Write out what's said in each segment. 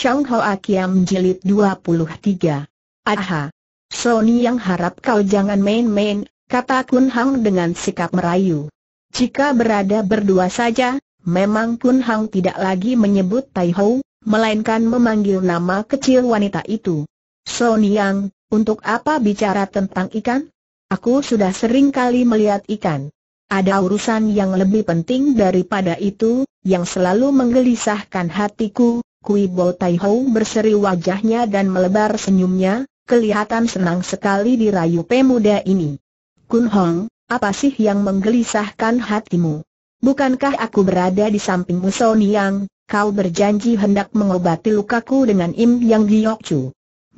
Chang Ho Akiam Jilid 23. Aha! Sony yang harap kau jangan main-main, kata Kun Hang dengan sikap merayu. Jika berada berdua saja, memang Kun Hang tidak lagi menyebut Tai Ho, melainkan memanggil nama kecil wanita itu. Sony yang, untuk apa bicara tentang ikan? Aku sudah sering kali melihat ikan. Ada urusan yang lebih penting daripada itu, yang selalu menggelisahkan hatiku, Kui Bo Tai Hou berseri wajahnya dan melebar senyumnya, kelihatan senang sekali dirayu pemuda ini. Kun Hong, apa sih yang menggelisahkan hatimu? Bukankah aku berada di sampingmu Soniang, kau berjanji hendak mengobati lukaku dengan Im Yang Chu?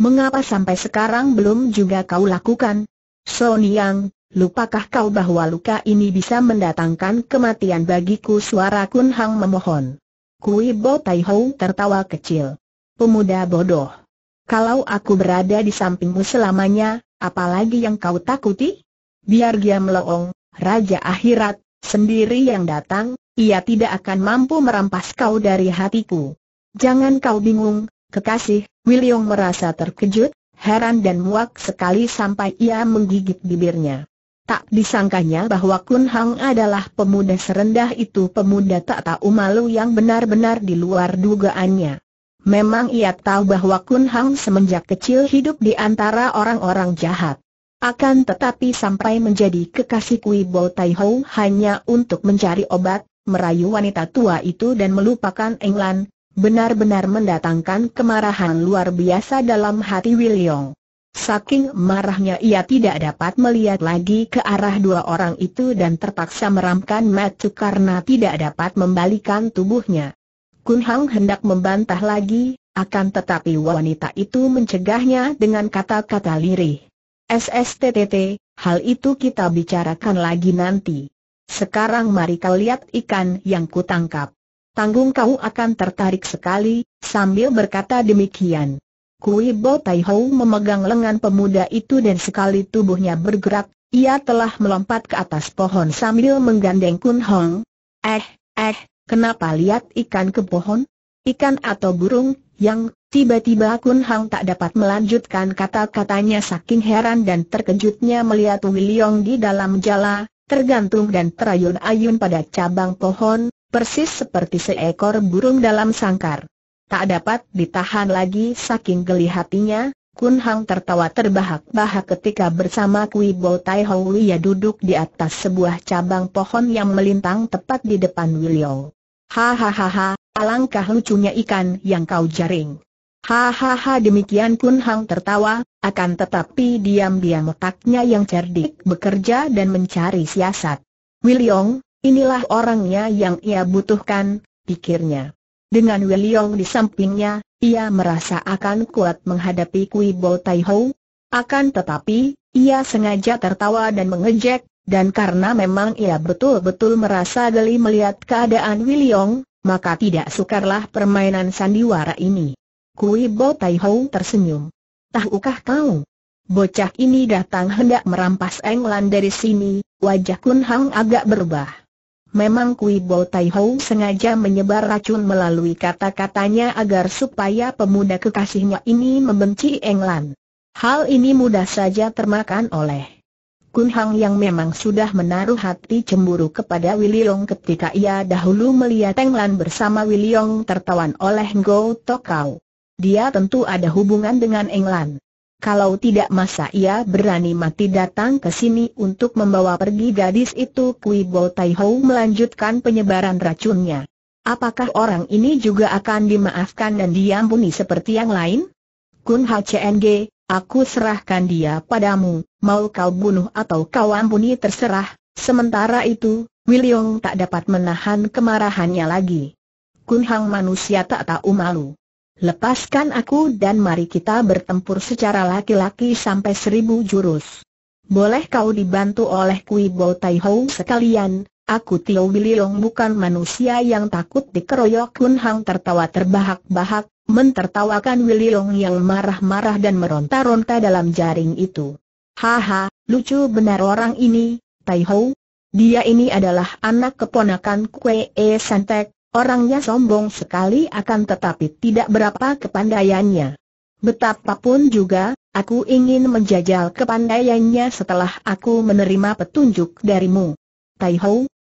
Mengapa sampai sekarang belum juga kau lakukan? Soniang, lupakah kau bahwa luka ini bisa mendatangkan kematian bagiku suara Kun Hong memohon. Kui Bo Tai Hou tertawa kecil. Pemuda bodoh. Kalau aku berada di sampingmu selamanya, apalagi yang kau takuti? Biar dia melongo, Raja Akhirat, sendiri yang datang, ia tidak akan mampu merampas kau dari hatiku. Jangan kau bingung, kekasih, William merasa terkejut, heran dan muak sekali sampai ia menggigit bibirnya. Tak disangkanya bahwa Kun Hang adalah pemuda serendah itu pemuda tak tahu malu yang benar-benar di luar dugaannya. Memang ia tahu bahwa Kun Hang semenjak kecil hidup di antara orang-orang jahat. Akan tetapi sampai menjadi kekasih Kui Bo Tai Ho hanya untuk mencari obat, merayu wanita tua itu dan melupakan England, benar-benar mendatangkan kemarahan luar biasa dalam hati Wiliong. Saking marahnya ia tidak dapat melihat lagi ke arah dua orang itu dan terpaksa meramkan matu karena tidak dapat membalikan tubuhnya. Kun Hang hendak membantah lagi, akan tetapi wanita itu mencegahnya dengan kata-kata lirih. SSTTT, hal itu kita bicarakan lagi nanti. Sekarang mari kau lihat ikan yang kutangkap. Tanggung kau akan tertarik sekali, sambil berkata demikian. Kui Bo Tai Ho memegang lengan pemuda itu dan sekali tubuhnya bergerak, ia telah melompat ke atas pohon sambil menggandeng Kun Hong. Eh, eh, kenapa lihat ikan ke pohon? Ikan atau burung, yang tiba-tiba Kun Hong tak dapat melanjutkan kata-katanya saking heran dan terkejutnya melihat Wiliong di dalam jala, tergantung dan terayun-ayun pada cabang pohon, persis seperti seekor burung dalam sangkar. Tak dapat ditahan lagi saking geli hatinya, Kun Hang tertawa terbahak-bahak ketika bersama Kui Bo Tai Hou duduk di atas sebuah cabang pohon yang melintang tepat di depan William. Hahaha, alangkah lucunya ikan yang kau jaring. Hahaha demikian Kun Hang tertawa, akan tetapi diam-diam otaknya yang cerdik bekerja dan mencari siasat. Wiliong, inilah orangnya yang ia butuhkan, pikirnya. Dengan Weliong di sampingnya, ia merasa akan kuat menghadapi Kui Bo Tai Ho. Akan tetapi, ia sengaja tertawa dan mengejek, dan karena memang ia betul-betul merasa geli melihat keadaan Wiliong, maka tidak sukarlah permainan sandiwara ini. Kui Bo Tai Ho tersenyum. Tahukah kau? Bocah ini datang hendak merampas England dari sini, wajah Kun Hang agak berubah. Memang Kui Bo Tai Ho sengaja menyebar racun melalui kata-katanya agar supaya pemuda kekasihnya ini membenci England. Hal ini mudah saja termakan oleh Kun Hang yang memang sudah menaruh hati cemburu kepada Willy Long ketika ia dahulu melihat England bersama Willy Long tertawan oleh Go Tokau. Dia tentu ada hubungan dengan England. Kalau tidak masa ia berani mati datang ke sini untuk membawa pergi gadis itu Kui Bo Tai Ho melanjutkan penyebaran racunnya. Apakah orang ini juga akan dimaafkan dan diampuni seperti yang lain? Kun Ha CNG, aku serahkan dia padamu, mau kau bunuh atau kau ampuni terserah. Sementara itu, Wiliong tak dapat menahan kemarahannya lagi. Kun Hang manusia tak tahu malu. Lepaskan aku dan mari kita bertempur secara laki-laki sampai seribu jurus. Boleh kau dibantu oleh Kui Bo Tai Ho sekalian, aku Tio Wililong bukan manusia yang takut dikeroyok Kun Hang tertawa terbahak-bahak, mentertawakan Wililong yang marah-marah dan meronta-ronta dalam jaring itu. Haha, lucu benar orang ini, Tai Ho. Dia ini adalah anak keponakan Kue E Santek, Orangnya sombong sekali akan tetapi tidak berapa kepandaiannya. Betapapun juga, aku ingin menjajal kepandaiannya setelah aku menerima petunjuk darimu. Tai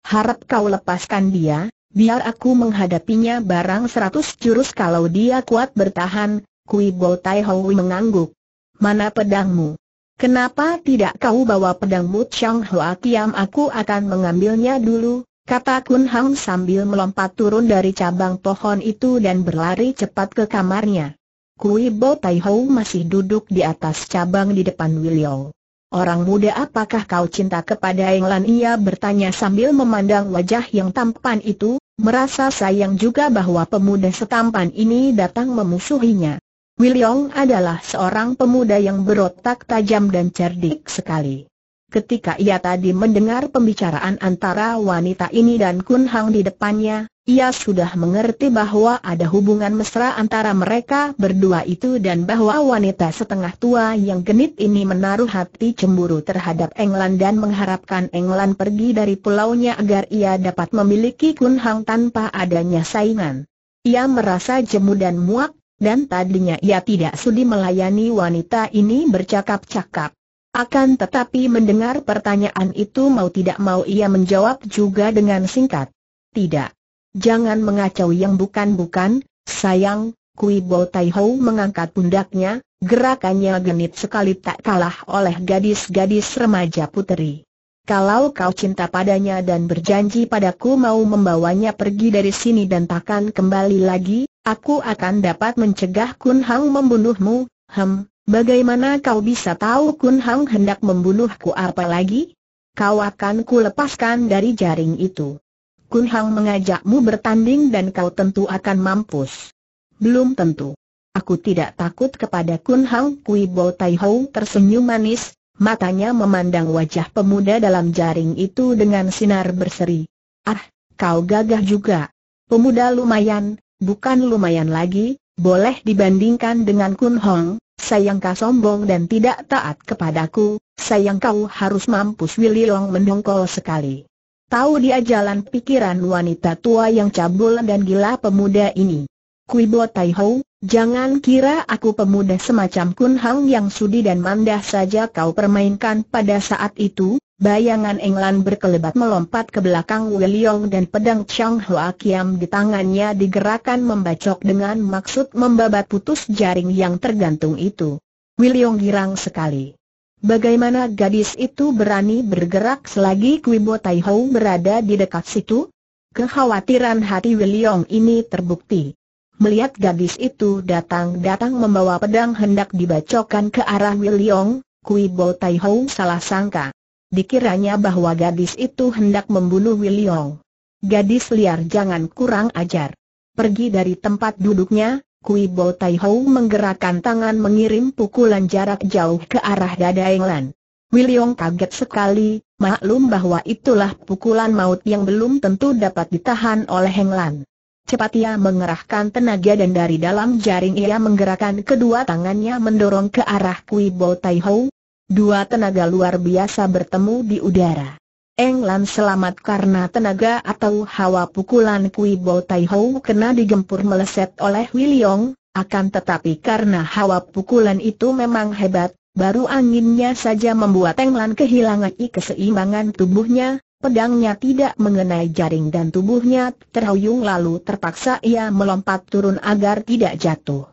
harap kau lepaskan dia, biar aku menghadapinya barang seratus jurus kalau dia kuat bertahan, Kui Bo Tai mengangguk. Mana pedangmu? Kenapa tidak kau bawa pedangmu Chang Hoa Kiam aku akan mengambilnya dulu, kata Kun Hang sambil melompat turun dari cabang pohon itu dan berlari cepat ke kamarnya. Kui Bo Tai Ho masih duduk di atas cabang di depan William. Orang muda apakah kau cinta kepada Eng Lan? Ia bertanya sambil memandang wajah yang tampan itu, merasa sayang juga bahwa pemuda setampan ini datang memusuhinya. Wiliong adalah seorang pemuda yang berotak tajam dan cerdik sekali. Ketika ia tadi mendengar pembicaraan antara wanita ini dan Kun Hang di depannya, ia sudah mengerti bahwa ada hubungan mesra antara mereka berdua itu dan bahwa wanita setengah tua yang genit ini menaruh hati cemburu terhadap Englan dan mengharapkan Englan pergi dari pulaunya agar ia dapat memiliki Kun Hang tanpa adanya saingan. Ia merasa jemu dan muak, dan tadinya ia tidak sudi melayani wanita ini bercakap-cakap. Akan tetapi mendengar pertanyaan itu mau tidak mau ia menjawab juga dengan singkat. Tidak. Jangan mengacau yang bukan-bukan, sayang, Kui Bo Tai Ho mengangkat pundaknya, gerakannya genit sekali tak kalah oleh gadis-gadis remaja puteri. Kalau kau cinta padanya dan berjanji padaku mau membawanya pergi dari sini dan takkan kembali lagi, aku akan dapat mencegah Kun Hang membunuhmu, hem, Bagaimana kau bisa tahu Kun Hang hendak membunuhku apa lagi? Kau akan ku lepaskan dari jaring itu. Kun Hang mengajakmu bertanding dan kau tentu akan mampus. Belum tentu. Aku tidak takut kepada Kun Hang Kui Bo Tai Hou tersenyum manis, matanya memandang wajah pemuda dalam jaring itu dengan sinar berseri. Ah, kau gagah juga. Pemuda lumayan, bukan lumayan lagi, boleh dibandingkan dengan Kun Hong, sayang kau sombong dan tidak taat kepadaku, sayang kau harus mampus Willy Long mendongkol sekali. Tahu dia jalan pikiran wanita tua yang cabul dan gila pemuda ini. Kui Bo Tai Ho, jangan kira aku pemuda semacam Kun Hang yang sudi dan mandah saja kau permainkan pada saat itu, Bayangan Englan berkelebat melompat ke belakang Wiliong dan pedang Chang Hua Kiam di tangannya digerakkan membacok dengan maksud membabat putus jaring yang tergantung itu. Wiliong girang sekali. Bagaimana gadis itu berani bergerak selagi Kuibo Tai Hou berada di dekat situ? Kekhawatiran hati Wiliong ini terbukti. Melihat gadis itu datang-datang membawa pedang hendak dibacokkan ke arah Wiliong, Kuibo Tai Hou salah sangka dikiranya bahwa gadis itu hendak membunuh Wiliong. Gadis liar jangan kurang ajar. Pergi dari tempat duduknya, Kui Bo Tai Hou menggerakkan tangan mengirim pukulan jarak jauh ke arah dada Englan. Wiliong kaget sekali, maklum bahwa itulah pukulan maut yang belum tentu dapat ditahan oleh Englan. Cepat ia mengerahkan tenaga dan dari dalam jaring ia menggerakkan kedua tangannya mendorong ke arah Kui Bo Tai Hou, Dua tenaga luar biasa bertemu di udara. Englan selamat karena tenaga atau hawa pukulan Kui Bo Tai Ho kena digempur meleset oleh Wiliong, akan tetapi karena hawa pukulan itu memang hebat, baru anginnya saja membuat Englan kehilangan keseimbangan tubuhnya, pedangnya tidak mengenai jaring dan tubuhnya terhuyung lalu terpaksa ia melompat turun agar tidak jatuh.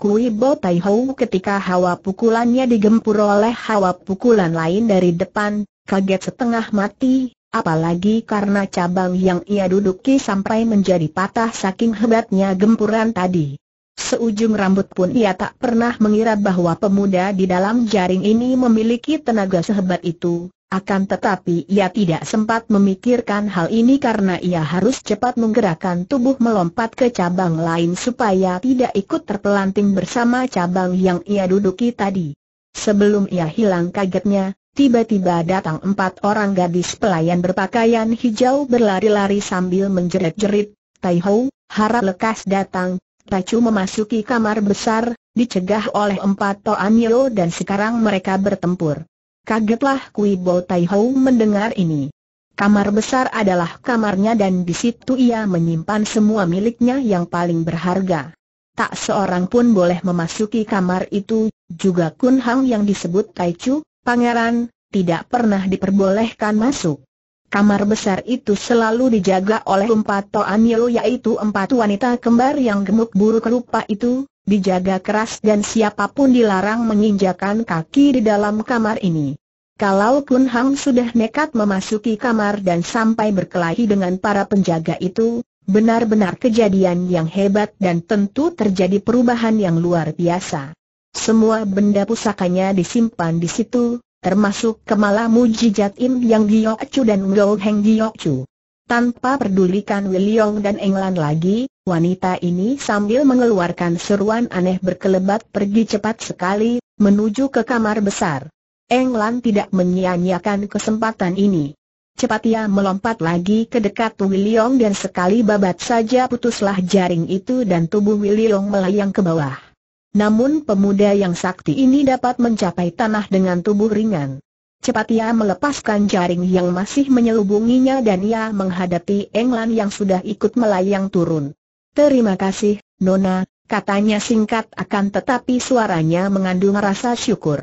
Kui Bo Tai Hou ketika hawa pukulannya digempur oleh hawa pukulan lain dari depan, kaget setengah mati, apalagi karena cabang yang ia duduki sampai menjadi patah saking hebatnya gempuran tadi. Seujung rambut pun ia tak pernah mengira bahwa pemuda di dalam jaring ini memiliki tenaga sehebat itu, akan tetapi ia tidak sempat memikirkan hal ini karena ia harus cepat menggerakkan tubuh melompat ke cabang lain supaya tidak ikut terpelanting bersama cabang yang ia duduki tadi. Sebelum ia hilang kagetnya, tiba-tiba datang empat orang gadis pelayan berpakaian hijau berlari-lari sambil menjerit-jerit, Tai Ho, harap lekas datang, Pacu memasuki kamar besar, dicegah oleh empat Toan dan sekarang mereka bertempur. Kagetlah Kui Bo Tai Ho mendengar ini. Kamar besar adalah kamarnya dan di situ ia menyimpan semua miliknya yang paling berharga. Tak seorang pun boleh memasuki kamar itu, juga Kun Hang yang disebut Tai Chu, pangeran, tidak pernah diperbolehkan masuk. Kamar besar itu selalu dijaga oleh empat Toan yaitu empat wanita kembar yang gemuk buruk rupa itu, dijaga keras dan siapapun dilarang menginjakan kaki di dalam kamar ini. Kalau Kun Hang sudah nekat memasuki kamar dan sampai berkelahi dengan para penjaga itu, benar-benar kejadian yang hebat dan tentu terjadi perubahan yang luar biasa. Semua benda pusakanya disimpan di situ, termasuk kemala mujijat Im Yang Giok dan Ngo Heng tanpa pedulikan Wiliong dan Englan lagi, wanita ini sambil mengeluarkan seruan aneh berkelebat pergi cepat sekali, menuju ke kamar besar. Englan tidak menyia-nyiakan kesempatan ini. Cepat ia melompat lagi ke dekat Wiliong dan sekali babat saja putuslah jaring itu dan tubuh Wiliong melayang ke bawah. Namun pemuda yang sakti ini dapat mencapai tanah dengan tubuh ringan. Cepat ia melepaskan jaring yang masih menyelubunginya dan ia menghadapi Englan yang sudah ikut melayang turun. Terima kasih, Nona, katanya singkat akan tetapi suaranya mengandung rasa syukur.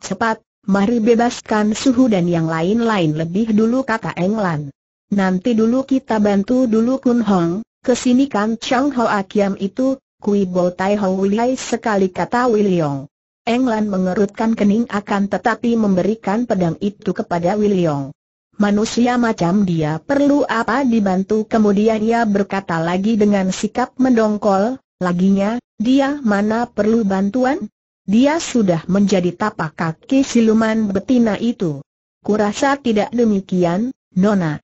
Cepat, mari bebaskan suhu dan yang lain-lain lebih dulu kata Englan. Nanti dulu kita bantu dulu Kun Hong, kesini kan Chang Ho Akiam itu, Kui Bo Tai Hong Wiliai sekali kata Wiliong. Englan mengerutkan kening akan tetapi memberikan pedang itu kepada Wiliong. Manusia macam dia perlu apa dibantu kemudian ia berkata lagi dengan sikap mendongkol, laginya, dia mana perlu bantuan? Dia sudah menjadi tapak kaki siluman betina itu. Kurasa tidak demikian, Nona.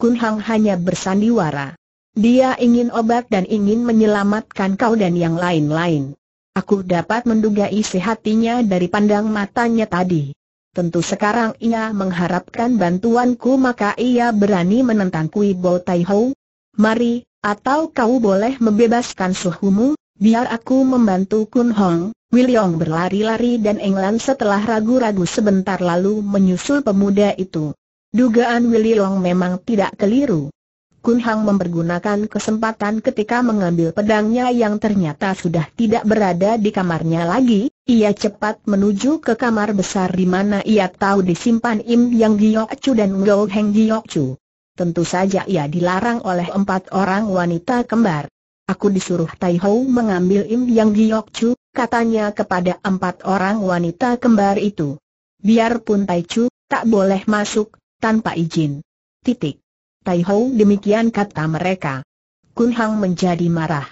Kun Hang hanya bersandiwara. Dia ingin obat dan ingin menyelamatkan kau dan yang lain-lain. Aku dapat menduga isi hatinya dari pandang matanya tadi. Tentu sekarang ia mengharapkan bantuanku maka ia berani menentang Kui Bo Tai Ho. Mari, atau kau boleh membebaskan suhumu, biar aku membantu Kun Hong. William berlari-lari dan englan setelah ragu-ragu sebentar lalu menyusul pemuda itu. Dugaan William memang tidak keliru. Kun Hang mempergunakan kesempatan ketika mengambil pedangnya yang ternyata sudah tidak berada di kamarnya lagi, ia cepat menuju ke kamar besar di mana ia tahu disimpan Im Yang Chu dan Ngo Heng Chu. Tentu saja ia dilarang oleh empat orang wanita kembar. Aku disuruh Tai Ho mengambil Im Yang Chu, katanya kepada empat orang wanita kembar itu. Biarpun Tai Chu, tak boleh masuk, tanpa izin. Titik. Tai demikian kata mereka. Kun Hang menjadi marah.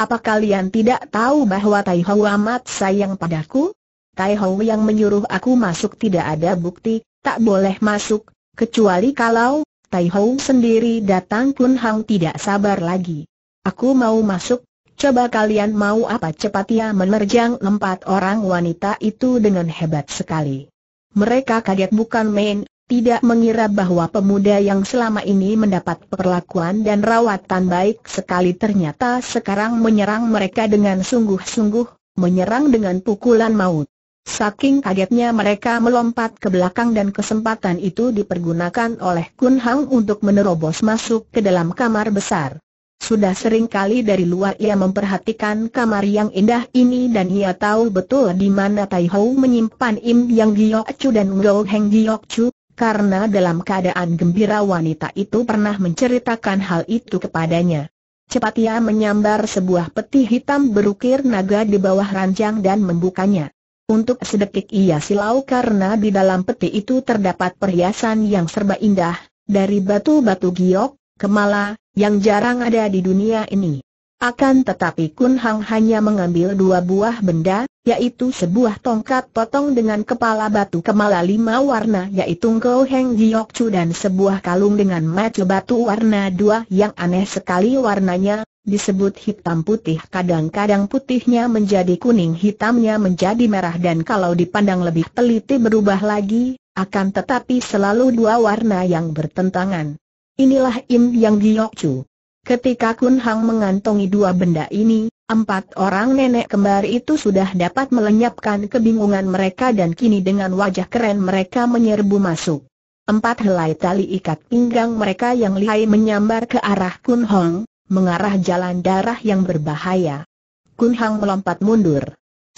Apa kalian tidak tahu bahwa Tai amat sayang padaku? Tai yang menyuruh aku masuk tidak ada bukti, tak boleh masuk, kecuali kalau Tai sendiri datang Kun Hang tidak sabar lagi. Aku mau masuk, coba kalian mau apa cepat ia menerjang empat orang wanita itu dengan hebat sekali. Mereka kaget bukan main, tidak mengira bahwa pemuda yang selama ini mendapat perlakuan dan rawatan baik sekali ternyata sekarang menyerang mereka dengan sungguh-sungguh, menyerang dengan pukulan maut. Saking kagetnya mereka melompat ke belakang dan kesempatan itu dipergunakan oleh Kun Hang untuk menerobos masuk ke dalam kamar besar. Sudah sering kali dari luar ia memperhatikan kamar yang indah ini dan ia tahu betul di mana Tai Hou menyimpan Im Yang Giok Chu dan Ngo Heng Giok Chu, karena dalam keadaan gembira wanita itu pernah menceritakan hal itu kepadanya. Cepat ia menyambar sebuah peti hitam berukir naga di bawah ranjang dan membukanya. Untuk sedetik ia silau karena di dalam peti itu terdapat perhiasan yang serba indah, dari batu-batu giok, kemala, yang jarang ada di dunia ini. Akan tetapi Kun Hang hanya mengambil dua buah benda, yaitu sebuah tongkat potong dengan kepala batu kemala lima warna yaitu Ngko Heng Giyok Chu dan sebuah kalung dengan mata batu warna dua yang aneh sekali warnanya, disebut hitam putih kadang-kadang putihnya menjadi kuning hitamnya menjadi merah dan kalau dipandang lebih teliti berubah lagi, akan tetapi selalu dua warna yang bertentangan. Inilah Im Yang Giyok Chu. Ketika Kun Hang mengantongi dua benda ini, empat orang nenek kembar itu sudah dapat melenyapkan kebingungan mereka dan kini dengan wajah keren mereka menyerbu masuk. Empat helai tali ikat pinggang mereka yang lihai menyambar ke arah Kun Hang, mengarah jalan darah yang berbahaya. Kun Hang melompat mundur.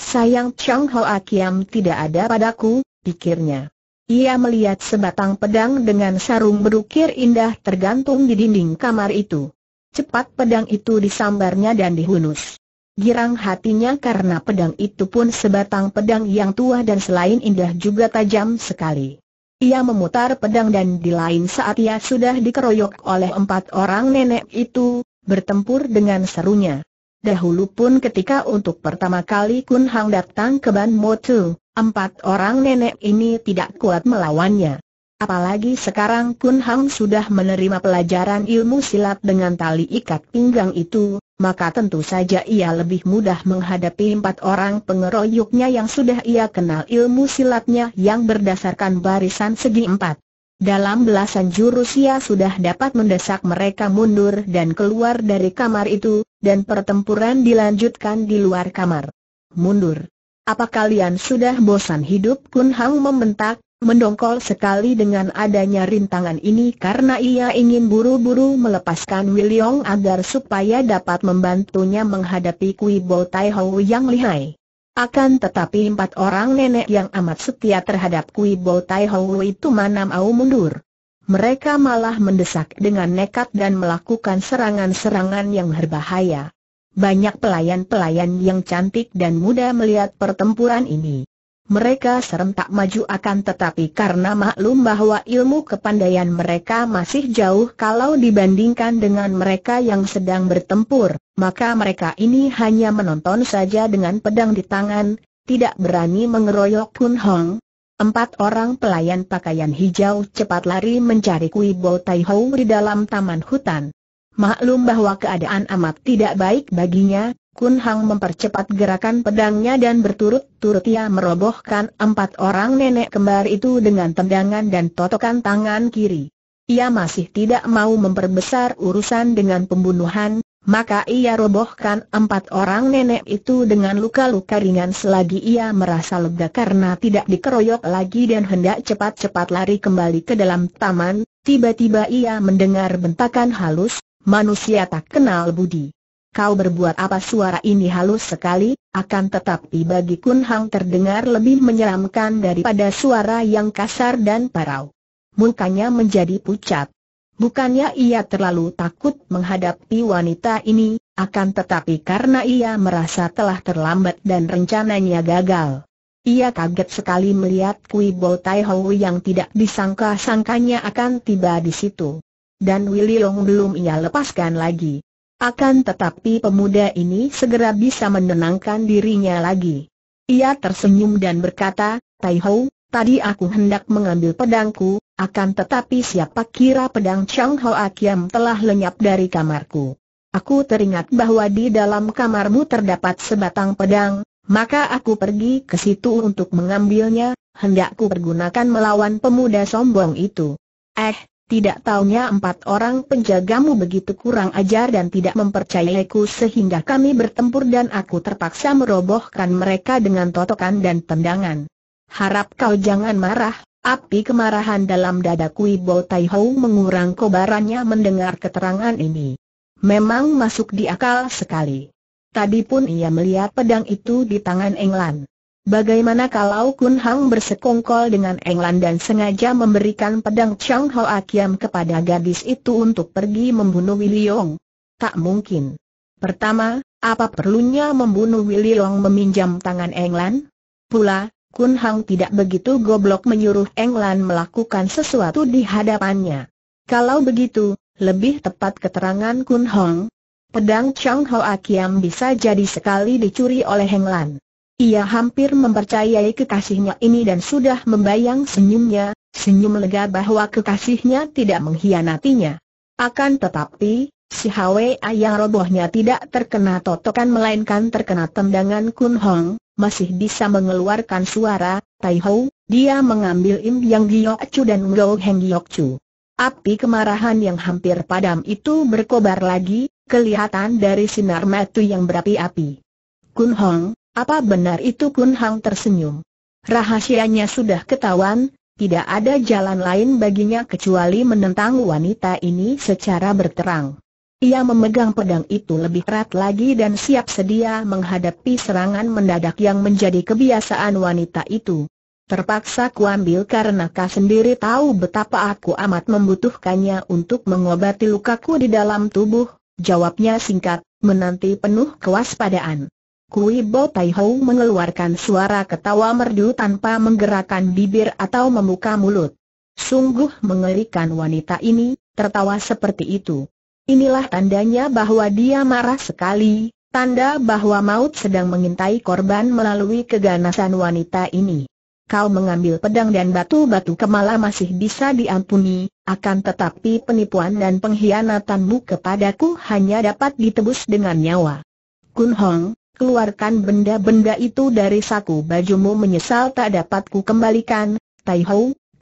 Sayang Chang Ho Akiam tidak ada padaku, pikirnya. Ia melihat sebatang pedang dengan sarung berukir indah tergantung di dinding kamar itu. Cepat pedang itu disambarnya dan dihunus. Girang hatinya karena pedang itu pun sebatang pedang yang tua dan selain indah juga tajam sekali. Ia memutar pedang dan di lain saat ia sudah dikeroyok oleh empat orang nenek itu, bertempur dengan serunya. Dahulu pun ketika untuk pertama kali Kun Hang datang ke Ban Motu, empat orang nenek ini tidak kuat melawannya. Apalagi sekarang Kun Hang sudah menerima pelajaran ilmu silat dengan tali ikat pinggang itu, maka tentu saja ia lebih mudah menghadapi empat orang pengeroyoknya yang sudah ia kenal ilmu silatnya yang berdasarkan barisan segi empat. Dalam belasan jurus ia sudah dapat mendesak mereka mundur dan keluar dari kamar itu, dan pertempuran dilanjutkan di luar kamar. Mundur. Apa kalian sudah bosan hidup? Kun Hang membentak, mendongkol sekali dengan adanya rintangan ini karena ia ingin buru-buru melepaskan Wiliong agar supaya dapat membantunya menghadapi Kui Bo Tai Ho yang lihai. Akan tetapi empat orang nenek yang amat setia terhadap Kui Bo Tai Ho itu mana mau mundur. Mereka malah mendesak dengan nekat dan melakukan serangan-serangan yang berbahaya. Banyak pelayan-pelayan yang cantik dan muda melihat pertempuran ini mereka serentak maju akan tetapi karena maklum bahwa ilmu kepandaian mereka masih jauh kalau dibandingkan dengan mereka yang sedang bertempur, maka mereka ini hanya menonton saja dengan pedang di tangan, tidak berani mengeroyok Kun Hong. Empat orang pelayan pakaian hijau cepat lari mencari Kui Bo Tai Hou di dalam taman hutan. Maklum bahwa keadaan amat tidak baik baginya, Kun Hang mempercepat gerakan pedangnya dan berturut-turut ia merobohkan empat orang nenek kembar itu dengan tendangan dan totokan tangan kiri. Ia masih tidak mau memperbesar urusan dengan pembunuhan, maka ia robohkan empat orang nenek itu dengan luka-luka ringan selagi ia merasa lega karena tidak dikeroyok lagi dan hendak cepat-cepat lari kembali ke dalam taman, tiba-tiba ia mendengar bentakan halus, manusia tak kenal budi. Kau berbuat apa suara ini halus sekali, akan tetapi bagi Kun Hang terdengar lebih menyeramkan daripada suara yang kasar dan parau. Mukanya menjadi pucat. Bukannya ia terlalu takut menghadapi wanita ini, akan tetapi karena ia merasa telah terlambat dan rencananya gagal. Ia kaget sekali melihat Kui Bo Tai Hou yang tidak disangka-sangkanya akan tiba di situ. Dan Willy Long belum ia lepaskan lagi. Akan tetapi pemuda ini segera bisa menenangkan dirinya lagi. Ia tersenyum dan berkata, Tai Ho, tadi aku hendak mengambil pedangku, akan tetapi siapa kira pedang Chang Ho Akiam telah lenyap dari kamarku. Aku teringat bahwa di dalam kamarmu terdapat sebatang pedang, maka aku pergi ke situ untuk mengambilnya, hendakku pergunakan melawan pemuda sombong itu. Eh, tidak taunya empat orang penjagamu begitu kurang ajar dan tidak mempercayaiku sehingga kami bertempur dan aku terpaksa merobohkan mereka dengan totokan dan tendangan. Harap kau jangan marah, api kemarahan dalam dadaku Ibo Tai Hou mengurang kobarannya mendengar keterangan ini. Memang masuk di akal sekali. Tadi pun ia melihat pedang itu di tangan Englan. Bagaimana kalau Kun Hang bersekongkol dengan England dan sengaja memberikan pedang Chang Hao Kiam kepada gadis itu untuk pergi membunuh Wiliong? Tak mungkin. Pertama, apa perlunya membunuh Wiliong meminjam tangan England? Pula, Kun Hang tidak begitu goblok menyuruh England melakukan sesuatu di hadapannya. Kalau begitu, lebih tepat keterangan Kun Hang, Pedang Chang Hao Kiam bisa jadi sekali dicuri oleh England. Ia hampir mempercayai kekasihnya ini dan sudah membayang senyumnya, senyum lega bahwa kekasihnya tidak mengkhianatinya. Akan tetapi, si Hwei yang robohnya tidak terkena totokan melainkan terkena tendangan Kun Hong, masih bisa mengeluarkan suara, Tai Ho, dia mengambil Im Yang Giok Chu dan Ngo Heng Giok Chu. Api kemarahan yang hampir padam itu berkobar lagi, kelihatan dari sinar mata yang berapi-api. Kun Hong, apa benar itu Kun Hang tersenyum? Rahasianya sudah ketahuan, tidak ada jalan lain baginya kecuali menentang wanita ini secara berterang. Ia memegang pedang itu lebih erat lagi dan siap sedia menghadapi serangan mendadak yang menjadi kebiasaan wanita itu. Terpaksa kuambil karena kau sendiri tahu betapa aku amat membutuhkannya untuk mengobati lukaku di dalam tubuh, jawabnya singkat, menanti penuh kewaspadaan. Kui Bo Tai Ho mengeluarkan suara ketawa merdu tanpa menggerakkan bibir atau membuka mulut. Sungguh mengerikan wanita ini, tertawa seperti itu. Inilah tandanya bahwa dia marah sekali, tanda bahwa maut sedang mengintai korban melalui keganasan wanita ini. Kau mengambil pedang dan batu-batu kemala masih bisa diampuni, akan tetapi penipuan dan pengkhianatanmu kepadaku hanya dapat ditebus dengan nyawa. Kun Hong, keluarkan benda-benda itu dari saku bajumu menyesal tak dapat ku kembalikan, Tai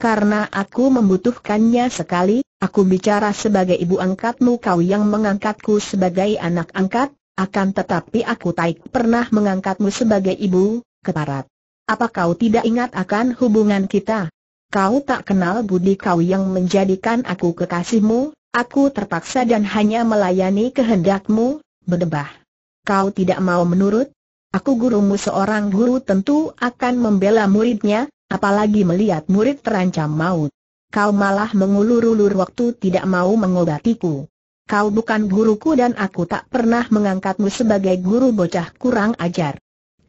karena aku membutuhkannya sekali, aku bicara sebagai ibu angkatmu kau yang mengangkatku sebagai anak angkat, akan tetapi aku tak pernah mengangkatmu sebagai ibu, keparat. Apa kau tidak ingat akan hubungan kita? Kau tak kenal budi kau yang menjadikan aku kekasihmu, aku terpaksa dan hanya melayani kehendakmu, berdebah kau tidak mau menurut? Aku gurumu seorang guru tentu akan membela muridnya, apalagi melihat murid terancam maut. Kau malah mengulur-ulur waktu tidak mau mengobatiku. Kau bukan guruku dan aku tak pernah mengangkatmu sebagai guru bocah kurang ajar.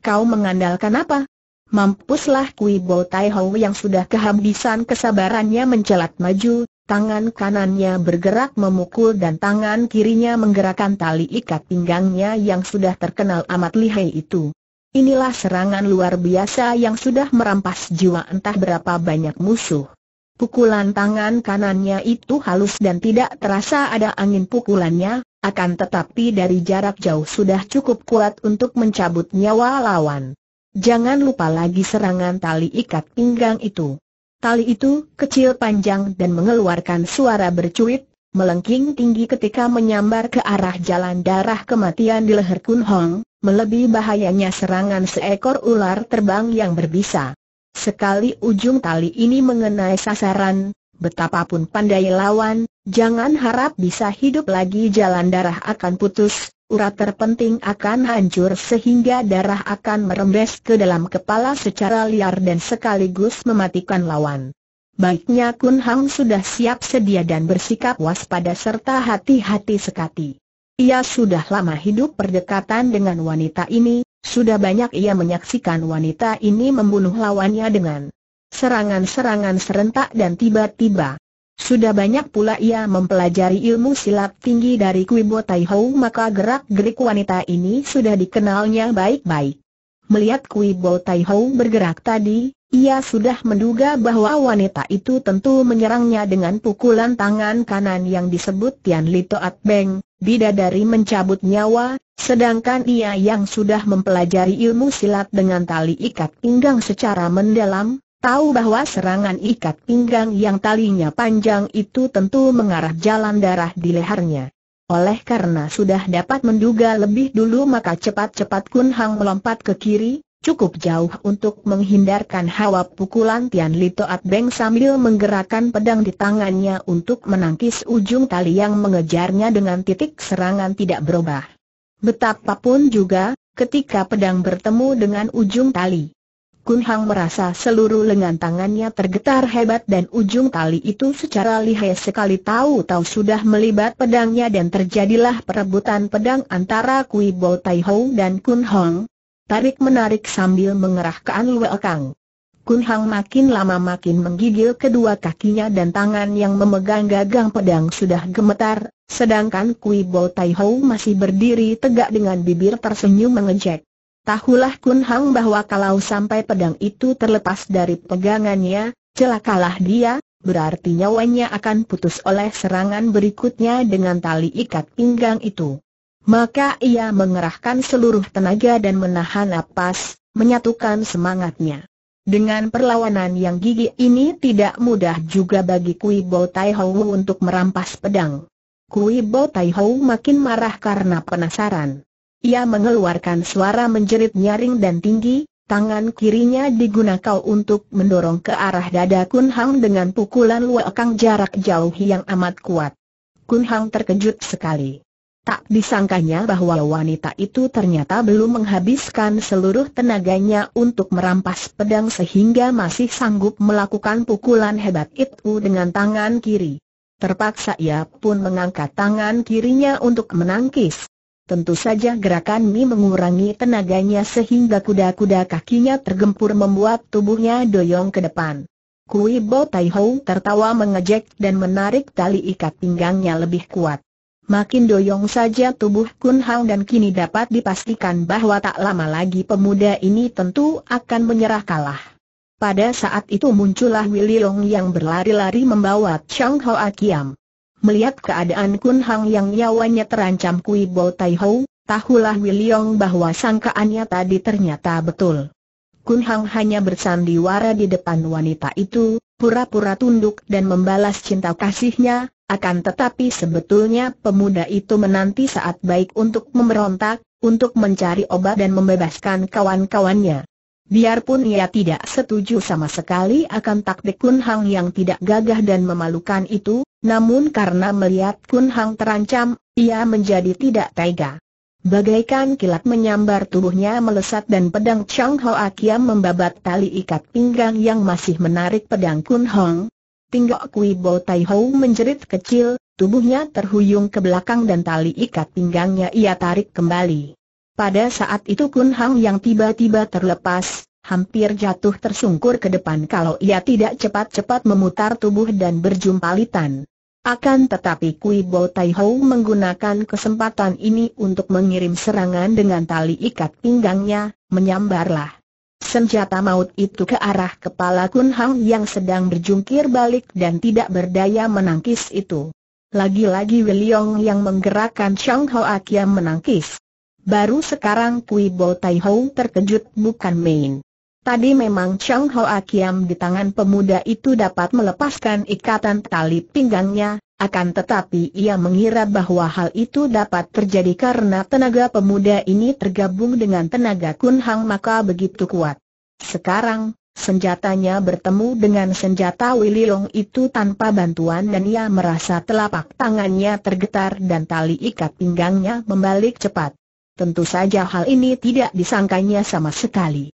Kau mengandalkan apa? Mampuslah Kui Bo Tai Hou yang sudah kehabisan kesabarannya mencelat maju, Tangan kanannya bergerak memukul dan tangan kirinya menggerakkan tali ikat pinggangnya yang sudah terkenal amat lihai itu. Inilah serangan luar biasa yang sudah merampas jiwa entah berapa banyak musuh. Pukulan tangan kanannya itu halus dan tidak terasa ada angin pukulannya, akan tetapi dari jarak jauh sudah cukup kuat untuk mencabut nyawa lawan. Jangan lupa lagi serangan tali ikat pinggang itu. Tali itu kecil panjang dan mengeluarkan suara bercuit, melengking tinggi ketika menyambar ke arah jalan darah kematian di leher Kun Hong, melebihi bahayanya serangan seekor ular terbang yang berbisa. Sekali ujung tali ini mengenai sasaran, betapapun pandai lawan, jangan harap bisa hidup lagi jalan darah akan putus, urat terpenting akan hancur sehingga darah akan merembes ke dalam kepala secara liar dan sekaligus mematikan lawan. Baiknya Kun Hang sudah siap sedia dan bersikap waspada serta hati-hati sekati. Ia sudah lama hidup berdekatan dengan wanita ini, sudah banyak ia menyaksikan wanita ini membunuh lawannya dengan serangan-serangan serentak dan tiba-tiba sudah banyak pula ia mempelajari ilmu silat tinggi dari Kuibo Tai Hou maka gerak-gerik wanita ini sudah dikenalnya baik-baik. Melihat Kuibo Tai Hou bergerak tadi, ia sudah menduga bahwa wanita itu tentu menyerangnya dengan pukulan tangan kanan yang disebut Tian Lito At Beng, bidadari mencabut nyawa, sedangkan ia yang sudah mempelajari ilmu silat dengan tali ikat pinggang secara mendalam, Tahu bahwa serangan ikat pinggang yang talinya panjang itu tentu mengarah jalan darah di lehernya. Oleh karena sudah dapat menduga lebih dulu maka cepat-cepat Kun Hang melompat ke kiri, cukup jauh untuk menghindarkan hawa pukulan Tian Li Toat Beng sambil menggerakkan pedang di tangannya untuk menangkis ujung tali yang mengejarnya dengan titik serangan tidak berubah. Betapapun juga, ketika pedang bertemu dengan ujung tali Kun Hang merasa seluruh lengan tangannya tergetar hebat dan ujung tali itu secara lihai sekali tahu-tahu sudah melibat pedangnya dan terjadilah perebutan pedang antara Kui Bo Tai Ho dan Kun Hong. Tarik-menarik sambil mengerahkan Lue Kang. Kun Hang makin lama makin menggigil kedua kakinya dan tangan yang memegang gagang pedang sudah gemetar, sedangkan Kui Bo Tai Ho masih berdiri tegak dengan bibir tersenyum mengejek. Tahulah Kun Hang bahwa kalau sampai pedang itu terlepas dari pegangannya, celakalah dia, berarti nyawanya akan putus oleh serangan berikutnya dengan tali ikat pinggang itu. Maka ia mengerahkan seluruh tenaga dan menahan napas, menyatukan semangatnya. Dengan perlawanan yang gigi ini tidak mudah juga bagi Kui Bo Tai Hou untuk merampas pedang. Kui Bo Tai Hou makin marah karena penasaran. Ia mengeluarkan suara menjerit nyaring dan tinggi, tangan kirinya digunakan untuk mendorong ke arah dada Kun Hang dengan pukulan luakang jarak jauh yang amat kuat. Kun Hang terkejut sekali. Tak disangkanya bahwa wanita itu ternyata belum menghabiskan seluruh tenaganya untuk merampas pedang sehingga masih sanggup melakukan pukulan hebat itu dengan tangan kiri. Terpaksa ia pun mengangkat tangan kirinya untuk menangkis. Tentu saja gerakan Mi mengurangi tenaganya sehingga kuda-kuda kakinya tergempur membuat tubuhnya doyong ke depan. Kui Bo Tai Ho tertawa mengejek dan menarik tali ikat pinggangnya lebih kuat. Makin doyong saja tubuh Kun Hao dan kini dapat dipastikan bahwa tak lama lagi pemuda ini tentu akan menyerah kalah. Pada saat itu muncullah Willy Long yang berlari-lari membawa Chang Hoa Kiam. Melihat keadaan Kun Hang yang nyawanya terancam Kui Bo Tai Ho, tahulah Wiliong bahwa sangkaannya tadi ternyata betul. Kun Hang hanya bersandiwara di depan wanita itu, pura-pura tunduk dan membalas cinta kasihnya, akan tetapi sebetulnya pemuda itu menanti saat baik untuk memberontak, untuk mencari obat dan membebaskan kawan-kawannya. Biarpun ia tidak setuju sama sekali akan taktik Kun Hang yang tidak gagah dan memalukan itu, namun karena melihat Kun Hang terancam, ia menjadi tidak tega. Bagaikan kilat menyambar tubuhnya melesat dan pedang Chang Ho Akiam membabat tali ikat pinggang yang masih menarik pedang Kun Hong. Tinggok Kui Bo Tai Ho menjerit kecil, tubuhnya terhuyung ke belakang dan tali ikat pinggangnya ia tarik kembali. Pada saat itu Kun Hang yang tiba-tiba terlepas, hampir jatuh tersungkur ke depan kalau ia tidak cepat-cepat memutar tubuh dan berjumpalitan. Akan tetapi Kui Bo Tai Ho menggunakan kesempatan ini untuk mengirim serangan dengan tali ikat pinggangnya, menyambarlah. Senjata maut itu ke arah kepala Kun Hang yang sedang berjungkir balik dan tidak berdaya menangkis itu. Lagi-lagi Wiliong yang menggerakkan Chang Hao Akiam menangkis. Baru sekarang Kui Bo Tai terkejut bukan main. Tadi memang Chang Ho Akiam di tangan pemuda itu dapat melepaskan ikatan tali pinggangnya, akan tetapi ia mengira bahwa hal itu dapat terjadi karena tenaga pemuda ini tergabung dengan tenaga Kun Hang maka begitu kuat. Sekarang, senjatanya bertemu dengan senjata Wililong itu tanpa bantuan dan ia merasa telapak tangannya tergetar dan tali ikat pinggangnya membalik cepat. Tentu saja hal ini tidak disangkanya sama sekali.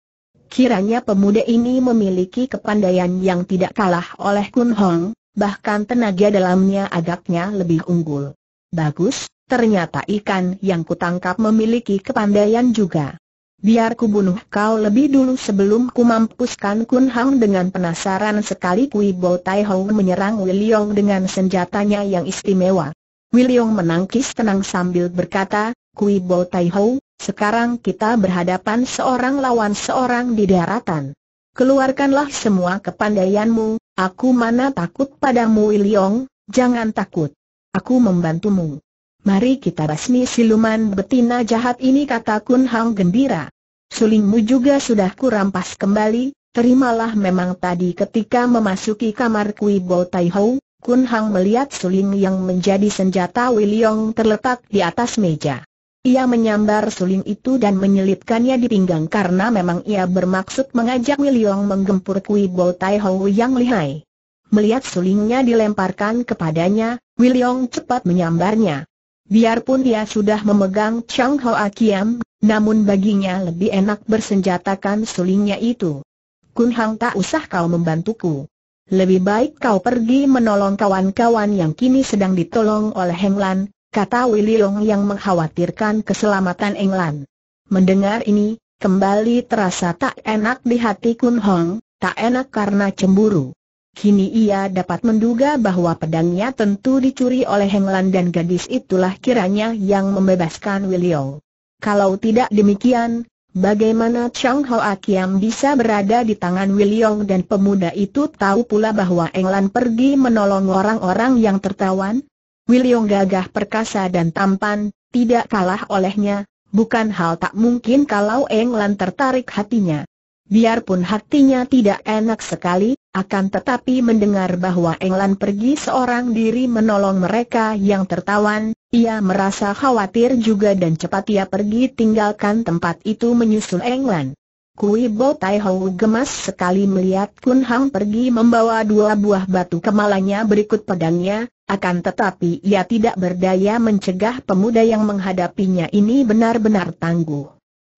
Kiranya pemuda ini memiliki kepandaian yang tidak kalah oleh Kun Hong, bahkan tenaga dalamnya agaknya lebih unggul. Bagus, ternyata ikan yang kutangkap memiliki kepandaian juga. Biar ku bunuh kau lebih dulu sebelum ku mampuskan Kun Hong dengan penasaran sekali Kui Bo Tai Hong menyerang Wiliong dengan senjatanya yang istimewa. Wiliong menangkis tenang sambil berkata, Kui Bo Tai Hong, sekarang kita berhadapan seorang lawan seorang di daratan. Keluarkanlah semua kepandaianmu, aku mana takut padamu Wiliong, jangan takut. Aku membantumu. Mari kita basmi siluman betina jahat ini kata Kun Hang gembira. Sulingmu juga sudah kurampas kembali, terimalah memang tadi ketika memasuki kamar Kui Bo Tai Ho, Kun Hang melihat suling yang menjadi senjata Wiliong terletak di atas meja. Ia menyambar suling itu dan menyelipkannya di pinggang karena memang ia bermaksud mengajak Wiliong menggempur Kui Bo Tai Hou yang lihai. Melihat sulingnya dilemparkan kepadanya, Wiliong cepat menyambarnya. Biarpun ia sudah memegang Chang Hoa Kiam, namun baginya lebih enak bersenjatakan sulingnya itu. Kun Hang tak usah kau membantuku. Lebih baik kau pergi menolong kawan-kawan yang kini sedang ditolong oleh Heng Lan, kata Wiliong yang mengkhawatirkan keselamatan England. Mendengar ini, kembali terasa tak enak di hati Kun Hong, tak enak karena cemburu. Kini ia dapat menduga bahwa pedangnya tentu dicuri oleh England dan gadis itulah kiranya yang membebaskan Wiliong. Kalau tidak demikian, bagaimana Chang Hao Akiam bisa berada di tangan Wiliong dan pemuda itu tahu pula bahwa Englan pergi menolong orang-orang yang tertawan? Wiliong gagah perkasa dan tampan, tidak kalah olehnya, bukan hal tak mungkin kalau Englan tertarik hatinya. Biarpun hatinya tidak enak sekali, akan tetapi mendengar bahwa Englan pergi seorang diri menolong mereka yang tertawan, ia merasa khawatir juga dan cepat ia pergi tinggalkan tempat itu menyusul Englan. Kui Bo Tai Hou gemas sekali melihat Kun Hang pergi membawa dua buah batu kemalanya berikut pedangnya, akan tetapi ia tidak berdaya mencegah pemuda yang menghadapinya ini benar-benar tangguh.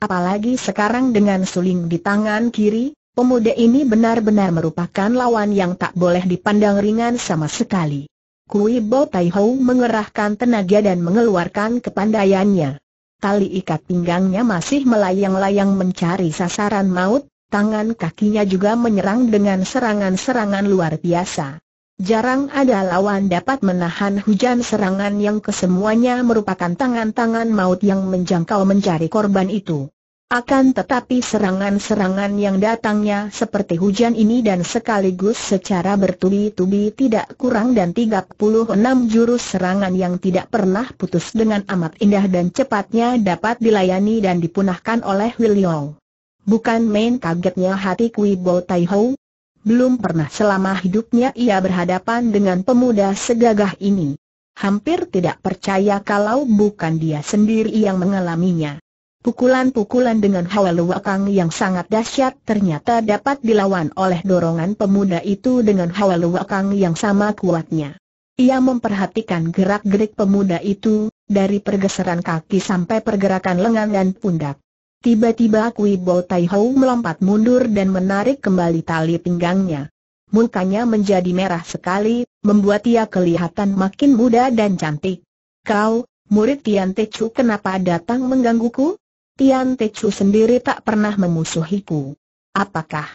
Apalagi sekarang dengan suling di tangan kiri, pemuda ini benar-benar merupakan lawan yang tak boleh dipandang ringan sama sekali. Kui Bo Tai Ho mengerahkan tenaga dan mengeluarkan kepandaiannya. Tali ikat pinggangnya masih melayang-layang mencari sasaran maut, tangan kakinya juga menyerang dengan serangan-serangan luar biasa. Jarang ada lawan dapat menahan hujan serangan yang kesemuanya merupakan tangan-tangan maut yang menjangkau mencari korban itu. Akan tetapi serangan-serangan yang datangnya seperti hujan ini dan sekaligus secara bertubi-tubi tidak kurang dan 36 jurus serangan yang tidak pernah putus dengan amat indah dan cepatnya dapat dilayani dan dipunahkan oleh Wiliong. Bukan main kagetnya hati Kui Bo Tai Ho, belum pernah selama hidupnya ia berhadapan dengan pemuda segagah ini. Hampir tidak percaya kalau bukan dia sendiri yang mengalaminya. Pukulan-pukulan dengan hawa luwakang yang sangat dahsyat ternyata dapat dilawan oleh dorongan pemuda itu dengan hawa luwakang yang sama kuatnya. Ia memperhatikan gerak-gerik pemuda itu, dari pergeseran kaki sampai pergerakan lengan dan pundak. Tiba-tiba Kui Bo Tai Hou melompat mundur dan menarik kembali tali pinggangnya. Mukanya menjadi merah sekali, membuat ia kelihatan makin muda dan cantik. Kau, murid Tian Techu kenapa datang menggangguku? Tian Techu sendiri tak pernah memusuhiku. Apakah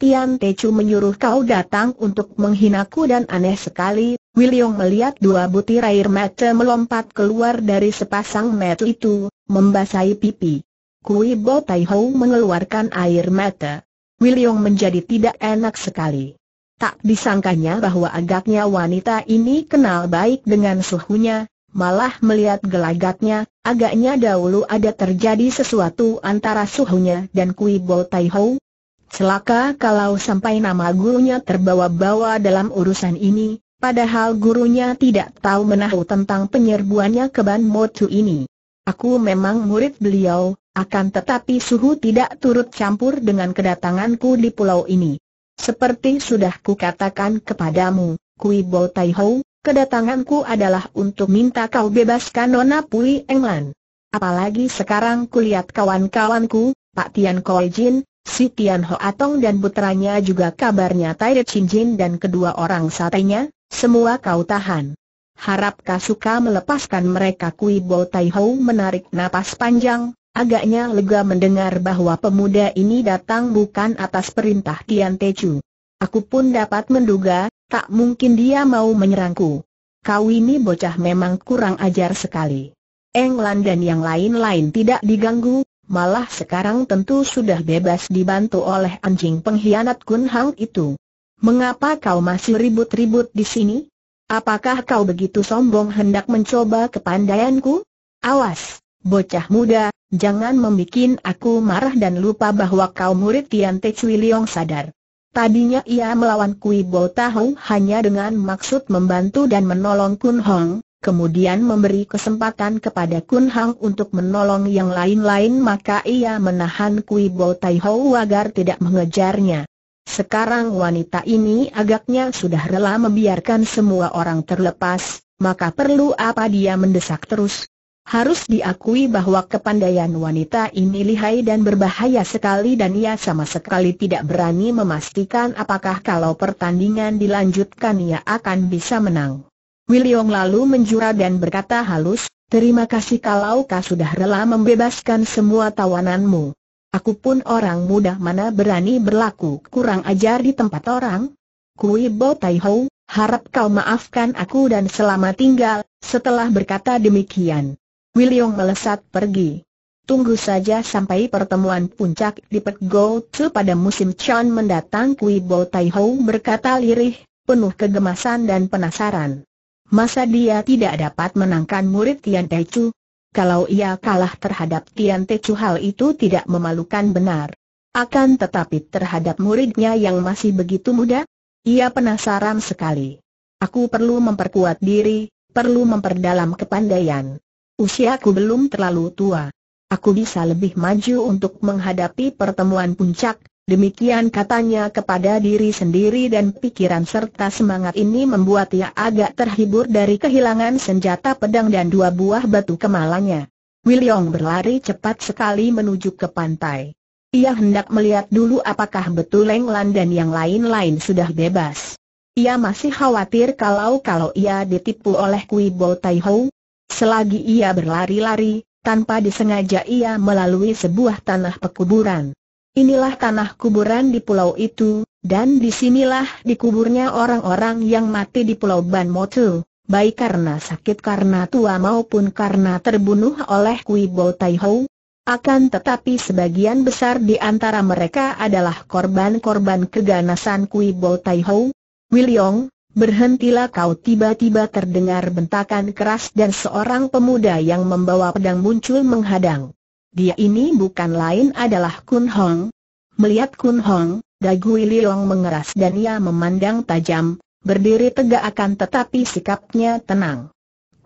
Tian Techu menyuruh kau datang untuk menghinaku dan aneh sekali, William melihat dua butir air mata melompat keluar dari sepasang mata itu, membasahi pipi. Kui Bo Tai Hou mengeluarkan air mata. William menjadi tidak enak sekali. Tak disangkanya bahwa agaknya wanita ini kenal baik dengan suhunya, malah melihat gelagatnya, agaknya dahulu ada terjadi sesuatu antara suhunya dan Kui Bo Tai Hou. Celaka kalau sampai nama gurunya terbawa-bawa dalam urusan ini, padahal gurunya tidak tahu menahu tentang penyerbuannya ke Ban Motu ini. Aku memang murid beliau, akan tetapi suhu tidak turut campur dengan kedatanganku di pulau ini. Seperti sudah kukatakan kepadamu, Kui Bo Tai Ho, kedatanganku adalah untuk minta kau bebaskan Nona Pui Englan. Apalagi sekarang kulihat kawan-kawanku, Pak Tian Koi Jin, si Tian Ho Atong dan putranya juga kabarnya Tai Chin Jin dan kedua orang satenya, semua kau tahan. Harap suka melepaskan mereka Kui Bo Tai Ho menarik napas panjang, Agaknya lega mendengar bahwa pemuda ini datang bukan atas perintah Tian Te Chu. Aku pun dapat menduga, tak mungkin dia mau menyerangku. Kau ini bocah memang kurang ajar sekali. England dan yang lain-lain tidak diganggu, malah sekarang tentu sudah bebas dibantu oleh anjing pengkhianat Kun Hang itu. Mengapa kau masih ribut-ribut di sini? Apakah kau begitu sombong hendak mencoba kepandaianku? Awas, bocah muda, Jangan membuat aku marah dan lupa bahwa kau murid Tian Te Chui Leong sadar. Tadinya ia melawan Kui Bo Tahu hanya dengan maksud membantu dan menolong Kun Hong, kemudian memberi kesempatan kepada Kun Hong untuk menolong yang lain-lain maka ia menahan Kui Bo Ho agar tidak mengejarnya. Sekarang wanita ini agaknya sudah rela membiarkan semua orang terlepas, maka perlu apa dia mendesak terus? Harus diakui bahwa kepandaian wanita ini lihai dan berbahaya sekali dan ia sama sekali tidak berani memastikan apakah kalau pertandingan dilanjutkan ia akan bisa menang. William lalu menjura dan berkata halus, terima kasih kalau kau sudah rela membebaskan semua tawananmu. Aku pun orang muda mana berani berlaku kurang ajar di tempat orang. Kui Bo Tai Ho, harap kau maafkan aku dan selamat tinggal, setelah berkata demikian. William melesat pergi. Tunggu saja sampai pertemuan puncak di Pet Go Tzu pada musim Chan mendatang Kui Bo Tai Ho berkata lirih, penuh kegemasan dan penasaran. Masa dia tidak dapat menangkan murid Tian Te Chu? Kalau ia kalah terhadap Tian Te Chu hal itu tidak memalukan benar. Akan tetapi terhadap muridnya yang masih begitu muda, ia penasaran sekali. Aku perlu memperkuat diri, perlu memperdalam kepandaian. Usiaku belum terlalu tua. Aku bisa lebih maju untuk menghadapi pertemuan puncak, demikian katanya kepada diri sendiri dan pikiran serta semangat ini membuat ia agak terhibur dari kehilangan senjata pedang dan dua buah batu kemalanya. William berlari cepat sekali menuju ke pantai. Ia hendak melihat dulu apakah betul Leng dan yang lain-lain sudah bebas. Ia masih khawatir kalau-kalau ia ditipu oleh Kui Bo Tai Hou, Selagi ia berlari-lari, tanpa disengaja ia melalui sebuah tanah pekuburan. Inilah tanah kuburan di pulau itu, dan disinilah dikuburnya orang-orang yang mati di pulau Ban Motu, baik karena sakit karena tua maupun karena terbunuh oleh Kui Bo Tai Ho. Akan tetapi sebagian besar di antara mereka adalah korban-korban keganasan Kui Bo Tai Ho. Wiliong, Berhentilah kau tiba-tiba terdengar bentakan keras dan seorang pemuda yang membawa pedang muncul menghadang. Dia ini bukan lain adalah Kun Hong. Melihat Kun Hong, Dagu Liong mengeras dan ia memandang tajam, berdiri tegak akan tetapi sikapnya tenang.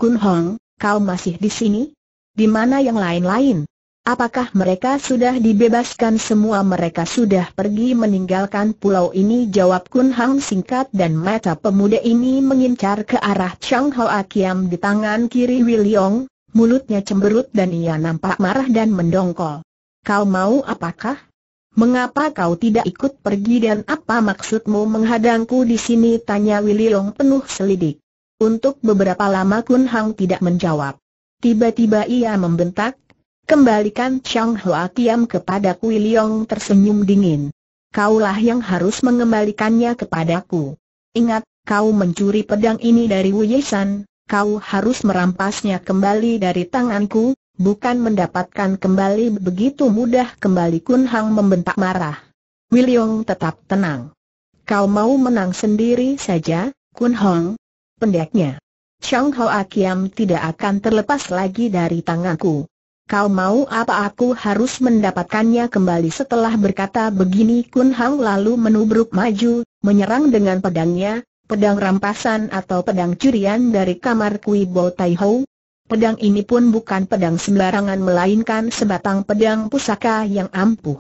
Kun Hong, kau masih di sini? Di mana yang lain-lain? Apakah mereka sudah dibebaskan semua mereka sudah pergi meninggalkan pulau ini jawab Kun Hang singkat dan mata pemuda ini mengincar ke arah Chang Hoa Kiam di tangan kiri Wiliong, mulutnya cemberut dan ia nampak marah dan mendongkol. Kau mau apakah? Mengapa kau tidak ikut pergi dan apa maksudmu menghadangku di sini tanya Wiliong penuh selidik. Untuk beberapa lama Kun Hang tidak menjawab. Tiba-tiba ia membentak, Kembalikan Chang Hua Kiam kepada Kui Leong tersenyum dingin. Kaulah yang harus mengembalikannya kepadaku. Ingat, kau mencuri pedang ini dari Wu San. kau harus merampasnya kembali dari tanganku, bukan mendapatkan kembali begitu mudah kembali Kun Hang membentak marah. Wiliong tetap tenang. Kau mau menang sendiri saja, Kun Hong? Pendeknya. Chang Hua Kiam tidak akan terlepas lagi dari tanganku kau mau apa aku harus mendapatkannya kembali setelah berkata begini Kun Hang lalu menubruk maju, menyerang dengan pedangnya, pedang rampasan atau pedang curian dari kamar Kui Bo Tai Ho. Pedang ini pun bukan pedang sembarangan melainkan sebatang pedang pusaka yang ampuh.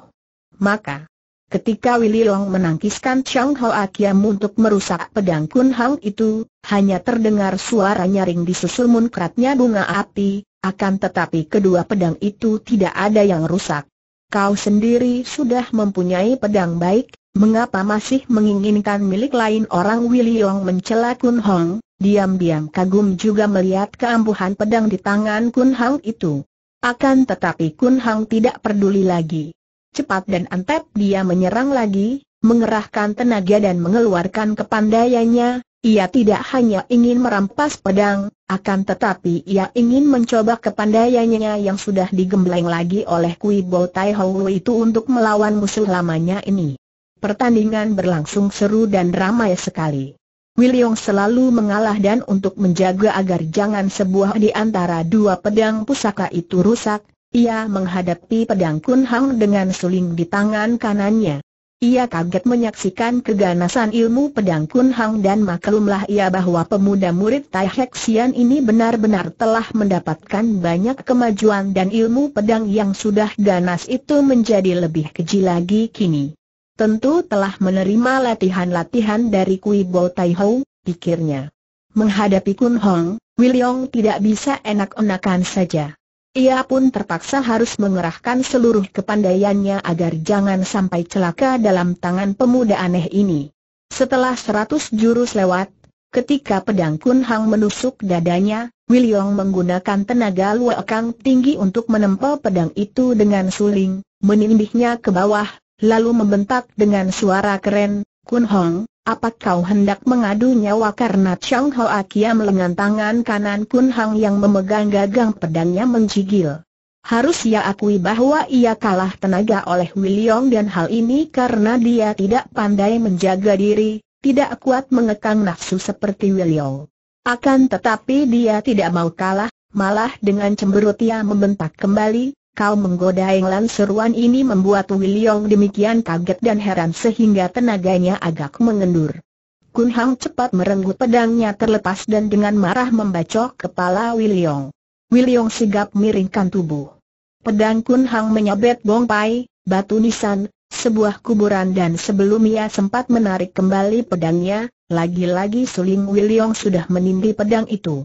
Maka, ketika Willy Long menangkiskan Chang Ho Akiam untuk merusak pedang Kun Hang itu, hanya terdengar suara nyaring di disusul munkratnya bunga api, akan tetapi kedua pedang itu tidak ada yang rusak. Kau sendiri sudah mempunyai pedang baik, mengapa masih menginginkan milik lain orang Wiliong mencela Kun Hong? Diam-diam kagum juga melihat keampuhan pedang di tangan Kun Hong itu. Akan tetapi Kun Hong tidak peduli lagi. Cepat dan antep dia menyerang lagi, mengerahkan tenaga dan mengeluarkan kepandaiannya, ia tidak hanya ingin merampas pedang, akan tetapi ia ingin mencoba kepandaiannya yang sudah digembleng lagi oleh Kui Bo Tai Hou itu untuk melawan musuh lamanya ini. Pertandingan berlangsung seru dan ramai sekali. William selalu mengalah dan untuk menjaga agar jangan sebuah di antara dua pedang pusaka itu rusak, ia menghadapi pedang Kun Hang dengan suling di tangan kanannya. Ia kaget menyaksikan keganasan ilmu pedang Kun Hang dan maklumlah ia bahwa pemuda murid Tai Hek Sian ini benar-benar telah mendapatkan banyak kemajuan dan ilmu pedang yang sudah ganas itu menjadi lebih keji lagi kini. Tentu telah menerima latihan-latihan dari Kui Bo Tai Hou, pikirnya. Menghadapi Kun Hong, Wiliong tidak bisa enak-enakan saja. Ia pun terpaksa harus mengerahkan seluruh kepandaiannya agar jangan sampai celaka dalam tangan pemuda aneh ini. Setelah seratus jurus lewat, ketika pedang Kun Hang menusuk dadanya, Wiliong menggunakan tenaga luakang tinggi untuk menempel pedang itu dengan suling, menindihnya ke bawah, lalu membentak dengan suara keren, Kun Hong, apa kau hendak mengadu nyawa karena Chang Ho Akiam lengan tangan kanan Kun Hang yang memegang gagang pedangnya menjigil. Harus ia akui bahwa ia kalah tenaga oleh William dan hal ini karena dia tidak pandai menjaga diri, tidak kuat mengekang nafsu seperti William. Akan tetapi dia tidak mau kalah, malah dengan cemberut ia membentak kembali, Kau menggoda Englan seruan ini membuat Wiliong demikian kaget dan heran sehingga tenaganya agak mengendur. Kun Hang cepat merenggut pedangnya terlepas dan dengan marah membacok kepala Wiliong. Wiliong sigap miringkan tubuh. Pedang Kun Hang menyabet Bong Pai, batu nisan, sebuah kuburan dan sebelum ia sempat menarik kembali pedangnya, lagi-lagi Suling Wiliong sudah menindih pedang itu.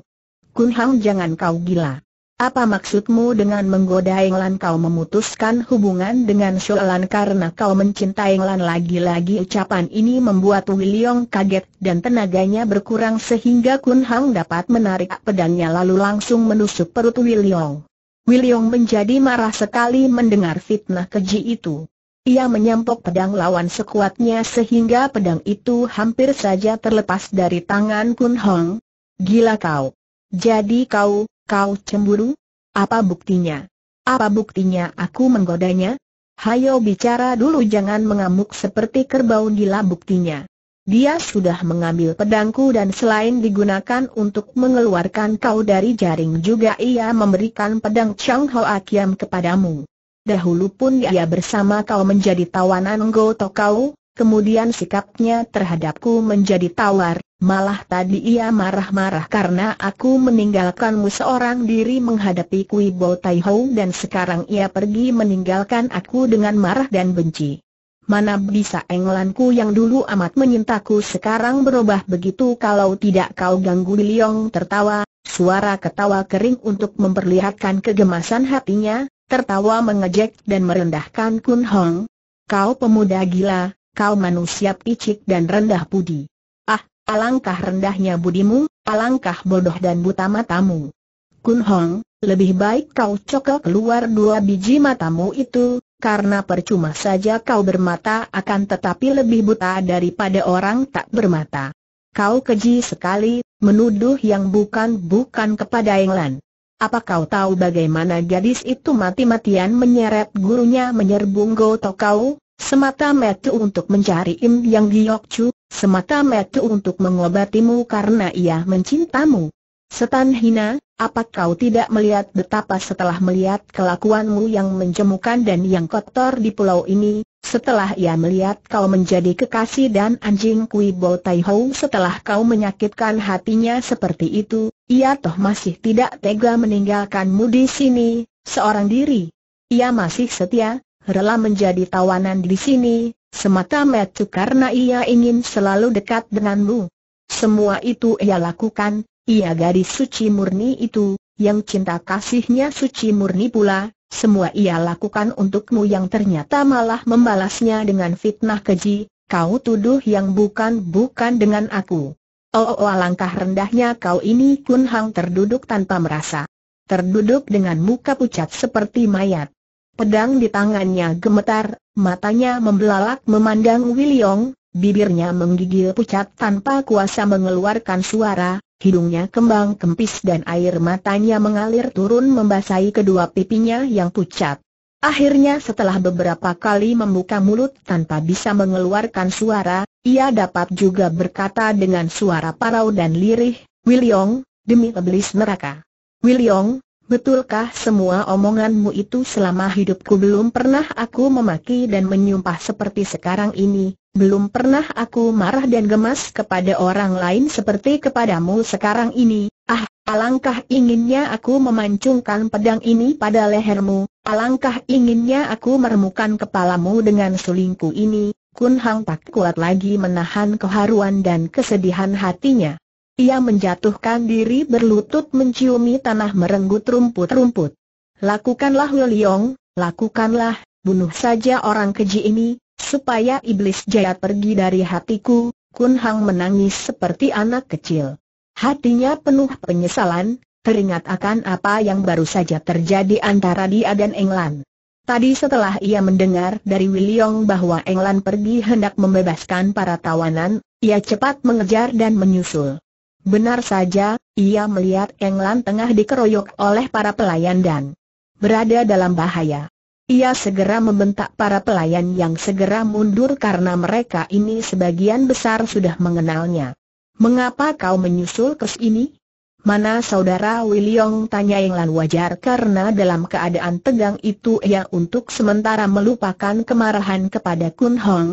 Kun Hang jangan kau gila. Apa maksudmu dengan menggoda Englan kau memutuskan hubungan dengan Sholan karena kau mencintai Englan lagi-lagi ucapan ini membuat William kaget dan tenaganya berkurang sehingga Kun Hang dapat menarik pedangnya lalu langsung menusuk perut William. William menjadi marah sekali mendengar fitnah keji itu. Ia menyempok pedang lawan sekuatnya sehingga pedang itu hampir saja terlepas dari tangan Kun Hang. Gila kau! Jadi kau, Kau cemburu? Apa buktinya? Apa buktinya aku menggodanya? Hayo bicara dulu jangan mengamuk seperti kerbau gila buktinya. Dia sudah mengambil pedangku dan selain digunakan untuk mengeluarkan kau dari jaring juga ia memberikan pedang Chang Ho Akiam kepadamu. Dahulu pun ia bersama kau menjadi tawanan goto kau, Kemudian sikapnya terhadapku menjadi tawar, malah tadi ia marah-marah karena aku meninggalkanmu seorang diri menghadapi Kui Bo Tai Ho dan sekarang ia pergi meninggalkan aku dengan marah dan benci. Mana bisa englanku yang dulu amat menyentakku sekarang berubah begitu kalau tidak kau ganggu Liong tertawa, suara ketawa kering untuk memperlihatkan kegemasan hatinya, tertawa mengejek dan merendahkan Kun Hong. Kau pemuda gila, kau manusia picik dan rendah budi. Ah, alangkah rendahnya budimu, alangkah bodoh dan buta matamu. Kun Hong, lebih baik kau cokel keluar dua biji matamu itu, karena percuma saja kau bermata akan tetapi lebih buta daripada orang tak bermata. Kau keji sekali, menuduh yang bukan-bukan kepada England. Apa kau tahu bagaimana gadis itu mati-matian menyeret gurunya menyerbung goto kau? Semata mata untuk mencari Im Yang Giok Chu, semata mata untuk mengobatimu karena ia mencintamu. Setan hina, apa kau tidak melihat betapa setelah melihat kelakuanmu yang menjemukan dan yang kotor di pulau ini, setelah ia melihat kau menjadi kekasih dan anjing Kui Bo Tai Hou setelah kau menyakitkan hatinya seperti itu, ia toh masih tidak tega meninggalkanmu di sini, seorang diri. Ia masih setia, rela menjadi tawanan di sini, semata-mata karena ia ingin selalu dekat denganmu. Semua itu ia lakukan, ia gadis suci murni itu, yang cinta kasihnya suci murni pula, semua ia lakukan untukmu yang ternyata malah membalasnya dengan fitnah keji, kau tuduh yang bukan-bukan dengan aku. Oh, oh, oh langkah rendahnya kau ini Kun Hang terduduk tanpa merasa. Terduduk dengan muka pucat seperti mayat. Pedang di tangannya gemetar, matanya membelalak memandang Wiliong, bibirnya menggigil pucat tanpa kuasa mengeluarkan suara, hidungnya kembang kempis dan air matanya mengalir turun membasahi kedua pipinya yang pucat. Akhirnya setelah beberapa kali membuka mulut tanpa bisa mengeluarkan suara, ia dapat juga berkata dengan suara parau dan lirih, Wiliong, demi iblis neraka. Wiliong, Betulkah semua omonganmu itu selama hidupku belum pernah aku memaki dan menyumpah seperti sekarang ini, belum pernah aku marah dan gemas kepada orang lain seperti kepadamu sekarang ini, ah, alangkah inginnya aku memancungkan pedang ini pada lehermu, alangkah inginnya aku meremukan kepalamu dengan sulingku ini, Kun Hang tak kuat lagi menahan keharuan dan kesedihan hatinya. Ia menjatuhkan diri berlutut menciumi tanah merenggut rumput-rumput. Lakukanlah Wiliong, lakukanlah, bunuh saja orang keji ini, supaya iblis jaya pergi dari hatiku, Kun Hang menangis seperti anak kecil. Hatinya penuh penyesalan, teringat akan apa yang baru saja terjadi antara dia dan Englan. Tadi setelah ia mendengar dari Wiliong bahwa Englan pergi hendak membebaskan para tawanan, ia cepat mengejar dan menyusul. Benar saja, ia melihat Englan tengah dikeroyok oleh para pelayan dan berada dalam bahaya. Ia segera membentak para pelayan yang segera mundur karena mereka ini sebagian besar sudah mengenalnya. Mengapa kau menyusul ke sini? Mana saudara Wiliong tanya Englan wajar karena dalam keadaan tegang itu ia untuk sementara melupakan kemarahan kepada Kun Hong.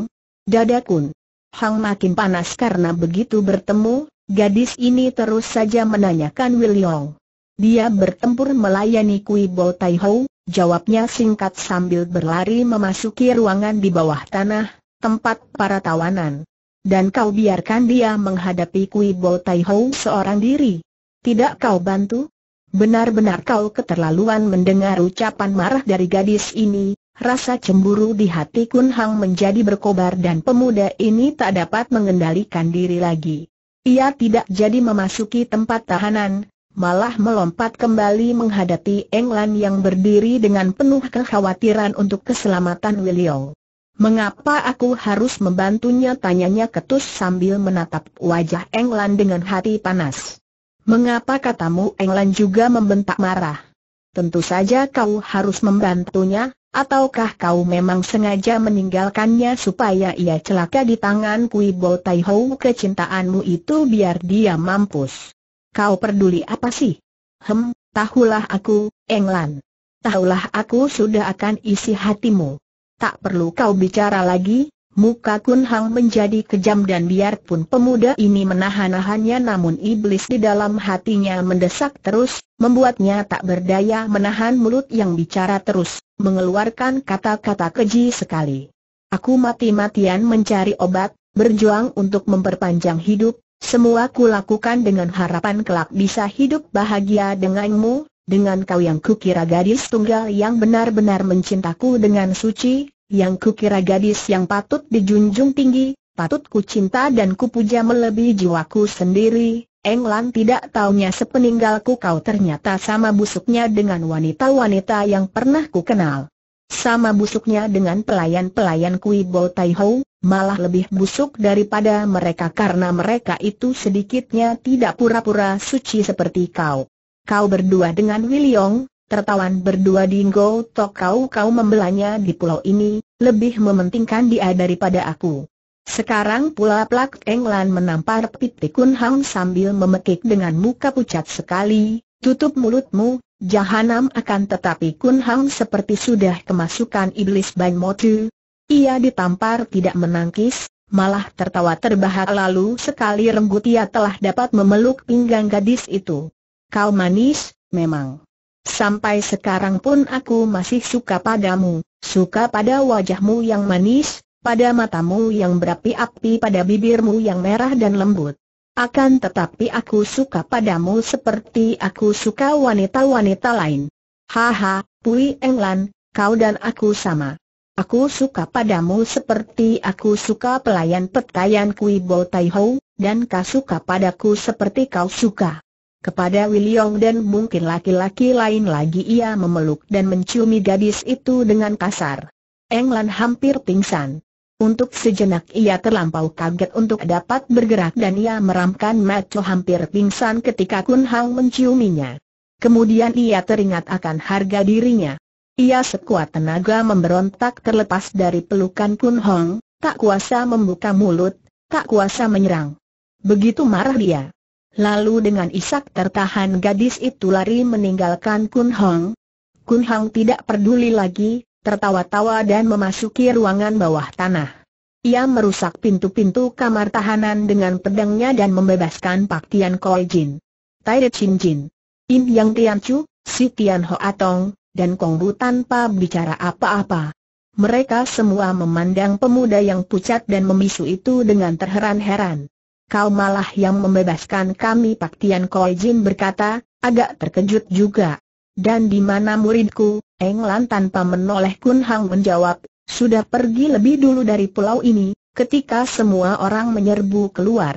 Dada Kun Hong makin panas karena begitu bertemu, Gadis ini terus saja menanyakan Wiliong. Dia bertempur melayani Kui Bo Tai Ho, jawabnya singkat sambil berlari memasuki ruangan di bawah tanah, tempat para tawanan. Dan kau biarkan dia menghadapi Kui Bo Tai Ho seorang diri. Tidak kau bantu? Benar-benar kau keterlaluan mendengar ucapan marah dari gadis ini, rasa cemburu di hati Kun Hang menjadi berkobar dan pemuda ini tak dapat mengendalikan diri lagi. Ia tidak jadi memasuki tempat tahanan, malah melompat kembali menghadapi Englan yang berdiri dengan penuh kekhawatiran untuk keselamatan William. Mengapa aku harus membantunya tanyanya ketus sambil menatap wajah Englan dengan hati panas. Mengapa katamu Englan juga membentak marah? Tentu saja kau harus membantunya, Ataukah kau memang sengaja meninggalkannya supaya ia celaka di tangan Kui Bo Tai Ho kecintaanmu itu biar dia mampus? Kau peduli apa sih? Hem, tahulah aku, Englan. Tahulah aku sudah akan isi hatimu. Tak perlu kau bicara lagi, Muka Kun Hang menjadi kejam dan biarpun pemuda ini menahan-nahannya namun iblis di dalam hatinya mendesak terus, membuatnya tak berdaya menahan mulut yang bicara terus, mengeluarkan kata-kata keji sekali. Aku mati-matian mencari obat, berjuang untuk memperpanjang hidup, semua lakukan dengan harapan kelak bisa hidup bahagia denganmu, dengan kau yang kukira gadis tunggal yang benar-benar mencintaku dengan suci, yang kukira gadis yang patut dijunjung tinggi, patut ku cinta dan ku puja melebihi jiwaku sendiri, Englan tidak taunya sepeninggalku kau ternyata sama busuknya dengan wanita-wanita yang pernah ku kenal. Sama busuknya dengan pelayan-pelayan Kui Bo Tai Ho, malah lebih busuk daripada mereka karena mereka itu sedikitnya tidak pura-pura suci seperti kau. Kau berdua dengan Wiliong, tertawan berdua Dingo Tok kau kau membelanya di pulau ini, lebih mementingkan dia daripada aku. Sekarang pula Plak Englan menampar Piti Kun Hang sambil memekik dengan muka pucat sekali, tutup mulutmu, jahanam akan tetapi Kun Hang seperti sudah kemasukan iblis Ban Motu. Ia ditampar tidak menangkis, malah tertawa terbahak lalu sekali renggut ia telah dapat memeluk pinggang gadis itu. Kau manis, memang. Sampai sekarang pun aku masih suka padamu, suka pada wajahmu yang manis, pada matamu yang berapi-api pada bibirmu yang merah dan lembut. Akan tetapi aku suka padamu seperti aku suka wanita-wanita lain. Haha, Pui Englan, kau dan aku sama. Aku suka padamu seperti aku suka pelayan petayan Kui Bo Tai Ho, dan kau suka padaku seperti kau suka. Kepada Wiliong dan mungkin laki-laki lain lagi ia memeluk dan menciumi gadis itu dengan kasar. Englan hampir pingsan. Untuk sejenak ia terlampau kaget untuk dapat bergerak dan ia meramkan maco hampir pingsan ketika Kun Hang menciuminya. Kemudian ia teringat akan harga dirinya. Ia sekuat tenaga memberontak terlepas dari pelukan Kun Hong, tak kuasa membuka mulut, tak kuasa menyerang. Begitu marah dia. Lalu dengan isak tertahan gadis itu lari meninggalkan Kun Hong. Kun Hong tidak peduli lagi, tertawa-tawa dan memasuki ruangan bawah tanah. Ia merusak pintu-pintu kamar tahanan dengan pedangnya dan membebaskan Pak Tian Koi Jin. Tai Chin Jin. In Yang Tian Chu, Si Tian Ho Atong, dan Kong Bu tanpa bicara apa-apa. Mereka semua memandang pemuda yang pucat dan memisu itu dengan terheran-heran kau malah yang membebaskan kami Pak Tian Koi Jin berkata, agak terkejut juga. Dan di mana muridku, Eng Lan tanpa menoleh Kun Hang menjawab, sudah pergi lebih dulu dari pulau ini, ketika semua orang menyerbu keluar.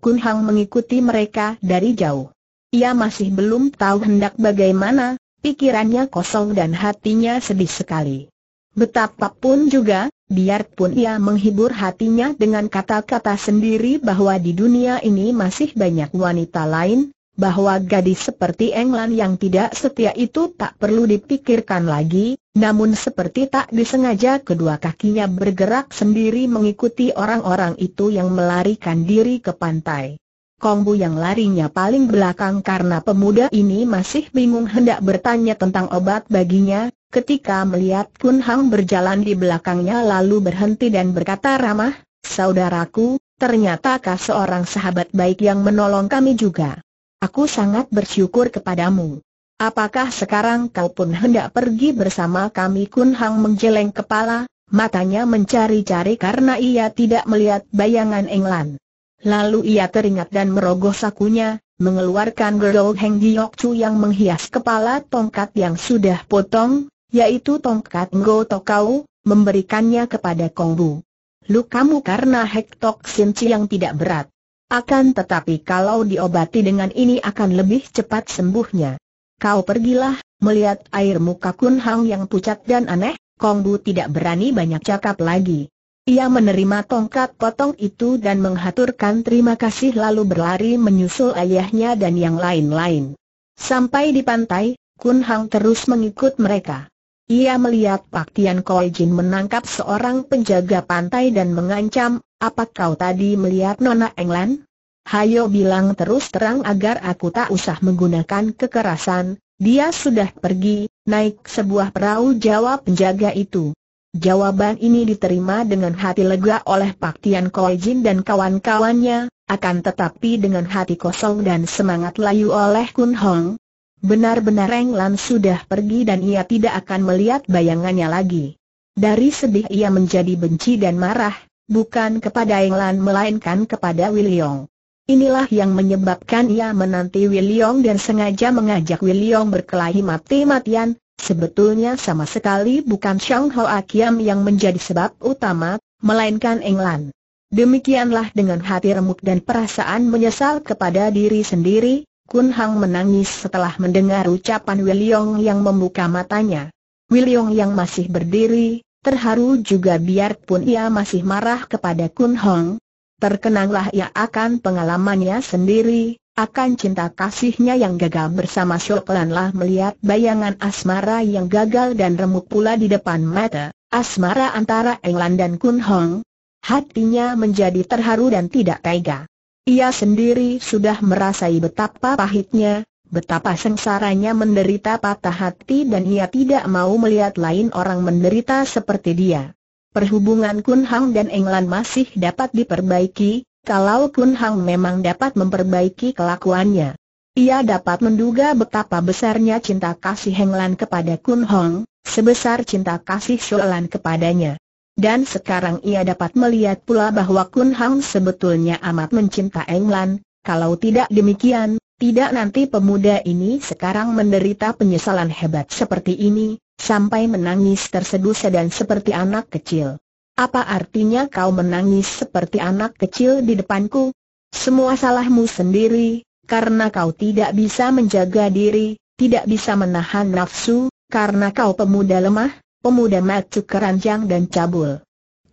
Kun Hang mengikuti mereka dari jauh. Ia masih belum tahu hendak bagaimana, pikirannya kosong dan hatinya sedih sekali. Betapapun juga, biarpun ia menghibur hatinya dengan kata-kata sendiri bahwa di dunia ini masih banyak wanita lain, bahwa gadis seperti Englan yang tidak setia itu tak perlu dipikirkan lagi, namun seperti tak disengaja kedua kakinya bergerak sendiri mengikuti orang-orang itu yang melarikan diri ke pantai. Kongbu yang larinya paling belakang karena pemuda ini masih bingung hendak bertanya tentang obat baginya, ketika melihat Kun Hang berjalan di belakangnya lalu berhenti dan berkata ramah, Saudaraku, ternyatakah seorang sahabat baik yang menolong kami juga? Aku sangat bersyukur kepadamu. Apakah sekarang kau pun hendak pergi bersama kami Kun Hang menjeleng kepala, matanya mencari-cari karena ia tidak melihat bayangan Englan. Lalu ia teringat dan merogoh sakunya, mengeluarkan gerol Heng Giok Chu yang menghias kepala tongkat yang sudah potong, yaitu tongkat Ngo Tokau, memberikannya kepada Kong Bu. Lukamu karena hektok sinci yang tidak berat. Akan tetapi kalau diobati dengan ini akan lebih cepat sembuhnya. Kau pergilah, melihat air muka Kun Hang yang pucat dan aneh, Kong Bu tidak berani banyak cakap lagi. Ia menerima tongkat potong itu dan menghaturkan terima kasih lalu berlari menyusul ayahnya dan yang lain-lain. Sampai di pantai, Kun Hang terus mengikut mereka. Ia melihat Pak Tian Koijin menangkap seorang penjaga pantai dan mengancam, apa kau tadi melihat Nona England? Hayo bilang terus terang agar aku tak usah menggunakan kekerasan, dia sudah pergi, naik sebuah perahu jawab penjaga itu. Jawaban ini diterima dengan hati lega oleh Pak Tian Koijin dan kawan-kawannya, akan tetapi dengan hati kosong dan semangat layu oleh Kun Hong, Benar-benar Englan sudah pergi dan ia tidak akan melihat bayangannya lagi. Dari sedih ia menjadi benci dan marah, bukan kepada Englan melainkan kepada William. Inilah yang menyebabkan ia menanti William dan sengaja mengajak William berkelahi mati-matian, sebetulnya sama sekali bukan Shang Hao Akiam yang menjadi sebab utama, melainkan Englan. Demikianlah dengan hati remuk dan perasaan menyesal kepada diri sendiri, Kun Hang menangis setelah mendengar ucapan Wiliong yang membuka matanya. Wiliong yang masih berdiri, terharu juga biarpun ia masih marah kepada Kun Hang. Terkenanglah ia akan pengalamannya sendiri, akan cinta kasihnya yang gagal bersama Shoklanlah melihat bayangan asmara yang gagal dan remuk pula di depan mata, asmara antara England dan Kun Hong. Hatinya menjadi terharu dan tidak tega. Ia sendiri sudah merasai betapa pahitnya, betapa sengsaranya menderita patah hati dan ia tidak mau melihat lain orang menderita seperti dia. Perhubungan Kun Hang dan England masih dapat diperbaiki, kalau Kun Hang memang dapat memperbaiki kelakuannya. Ia dapat menduga betapa besarnya cinta kasih Englan kepada Kun Hang, sebesar cinta kasih Sholan kepadanya. Dan sekarang ia dapat melihat pula bahwa Kun Hang sebetulnya amat mencinta Eng kalau tidak demikian, tidak nanti pemuda ini sekarang menderita penyesalan hebat seperti ini, sampai menangis tersedusa dan seperti anak kecil. Apa artinya kau menangis seperti anak kecil di depanku? Semua salahmu sendiri, karena kau tidak bisa menjaga diri, tidak bisa menahan nafsu, karena kau pemuda lemah, pemuda macu keranjang dan cabul.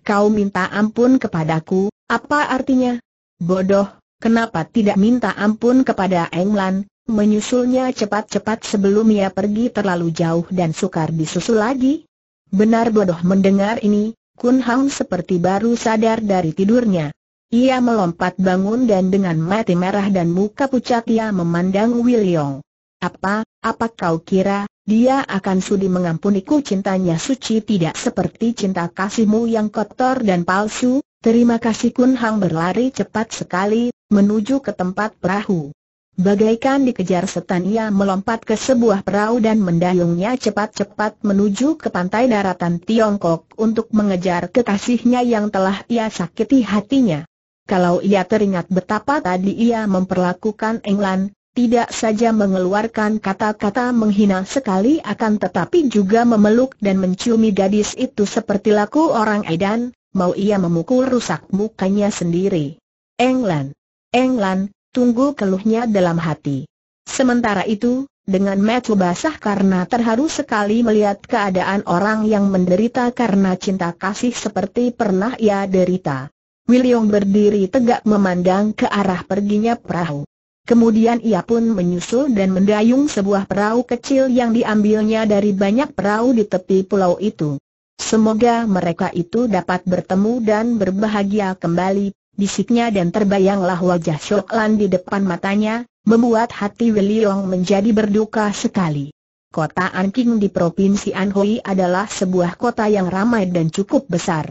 Kau minta ampun kepadaku, apa artinya? Bodoh, kenapa tidak minta ampun kepada Englan, menyusulnya cepat-cepat sebelum ia pergi terlalu jauh dan sukar disusul lagi? Benar bodoh mendengar ini, Kun Hang seperti baru sadar dari tidurnya. Ia melompat bangun dan dengan mati merah dan muka pucat ia memandang William. Apa, apa kau kira, dia akan sudi mengampuniku cintanya suci tidak seperti cinta kasihmu yang kotor dan palsu? Terima kasih Kun Hang berlari cepat sekali, menuju ke tempat perahu. Bagaikan dikejar setan ia melompat ke sebuah perahu dan mendayungnya cepat-cepat menuju ke pantai daratan Tiongkok untuk mengejar kekasihnya yang telah ia sakiti hatinya. Kalau ia teringat betapa tadi ia memperlakukan Englan. Tidak saja mengeluarkan kata-kata menghina sekali akan tetapi juga memeluk dan menciumi gadis itu seperti laku orang edan, mau ia memukul rusak mukanya sendiri. Englan, Englan, tunggu keluhnya dalam hati. Sementara itu, dengan mata basah karena terharu sekali melihat keadaan orang yang menderita karena cinta kasih seperti pernah ia derita. William berdiri tegak memandang ke arah perginya perahu. Kemudian ia pun menyusul dan mendayung sebuah perahu kecil yang diambilnya dari banyak perahu di tepi pulau itu. Semoga mereka itu dapat bertemu dan berbahagia kembali, bisiknya dan terbayanglah wajah Shoklan di depan matanya, membuat hati Wiliong menjadi berduka sekali. Kota Anqing di Provinsi Anhui adalah sebuah kota yang ramai dan cukup besar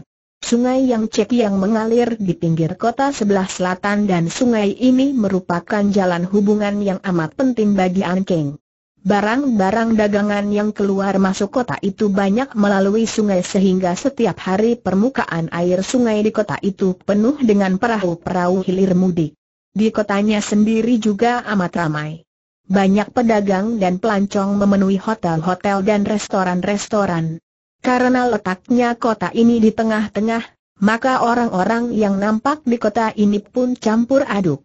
sungai yang cek yang mengalir di pinggir kota sebelah selatan dan sungai ini merupakan jalan hubungan yang amat penting bagi Angkeng. Barang-barang dagangan yang keluar masuk kota itu banyak melalui sungai sehingga setiap hari permukaan air sungai di kota itu penuh dengan perahu-perahu hilir mudik. Di kotanya sendiri juga amat ramai. Banyak pedagang dan pelancong memenuhi hotel-hotel dan restoran-restoran. Karena letaknya kota ini di tengah-tengah, maka orang-orang yang nampak di kota ini pun campur aduk.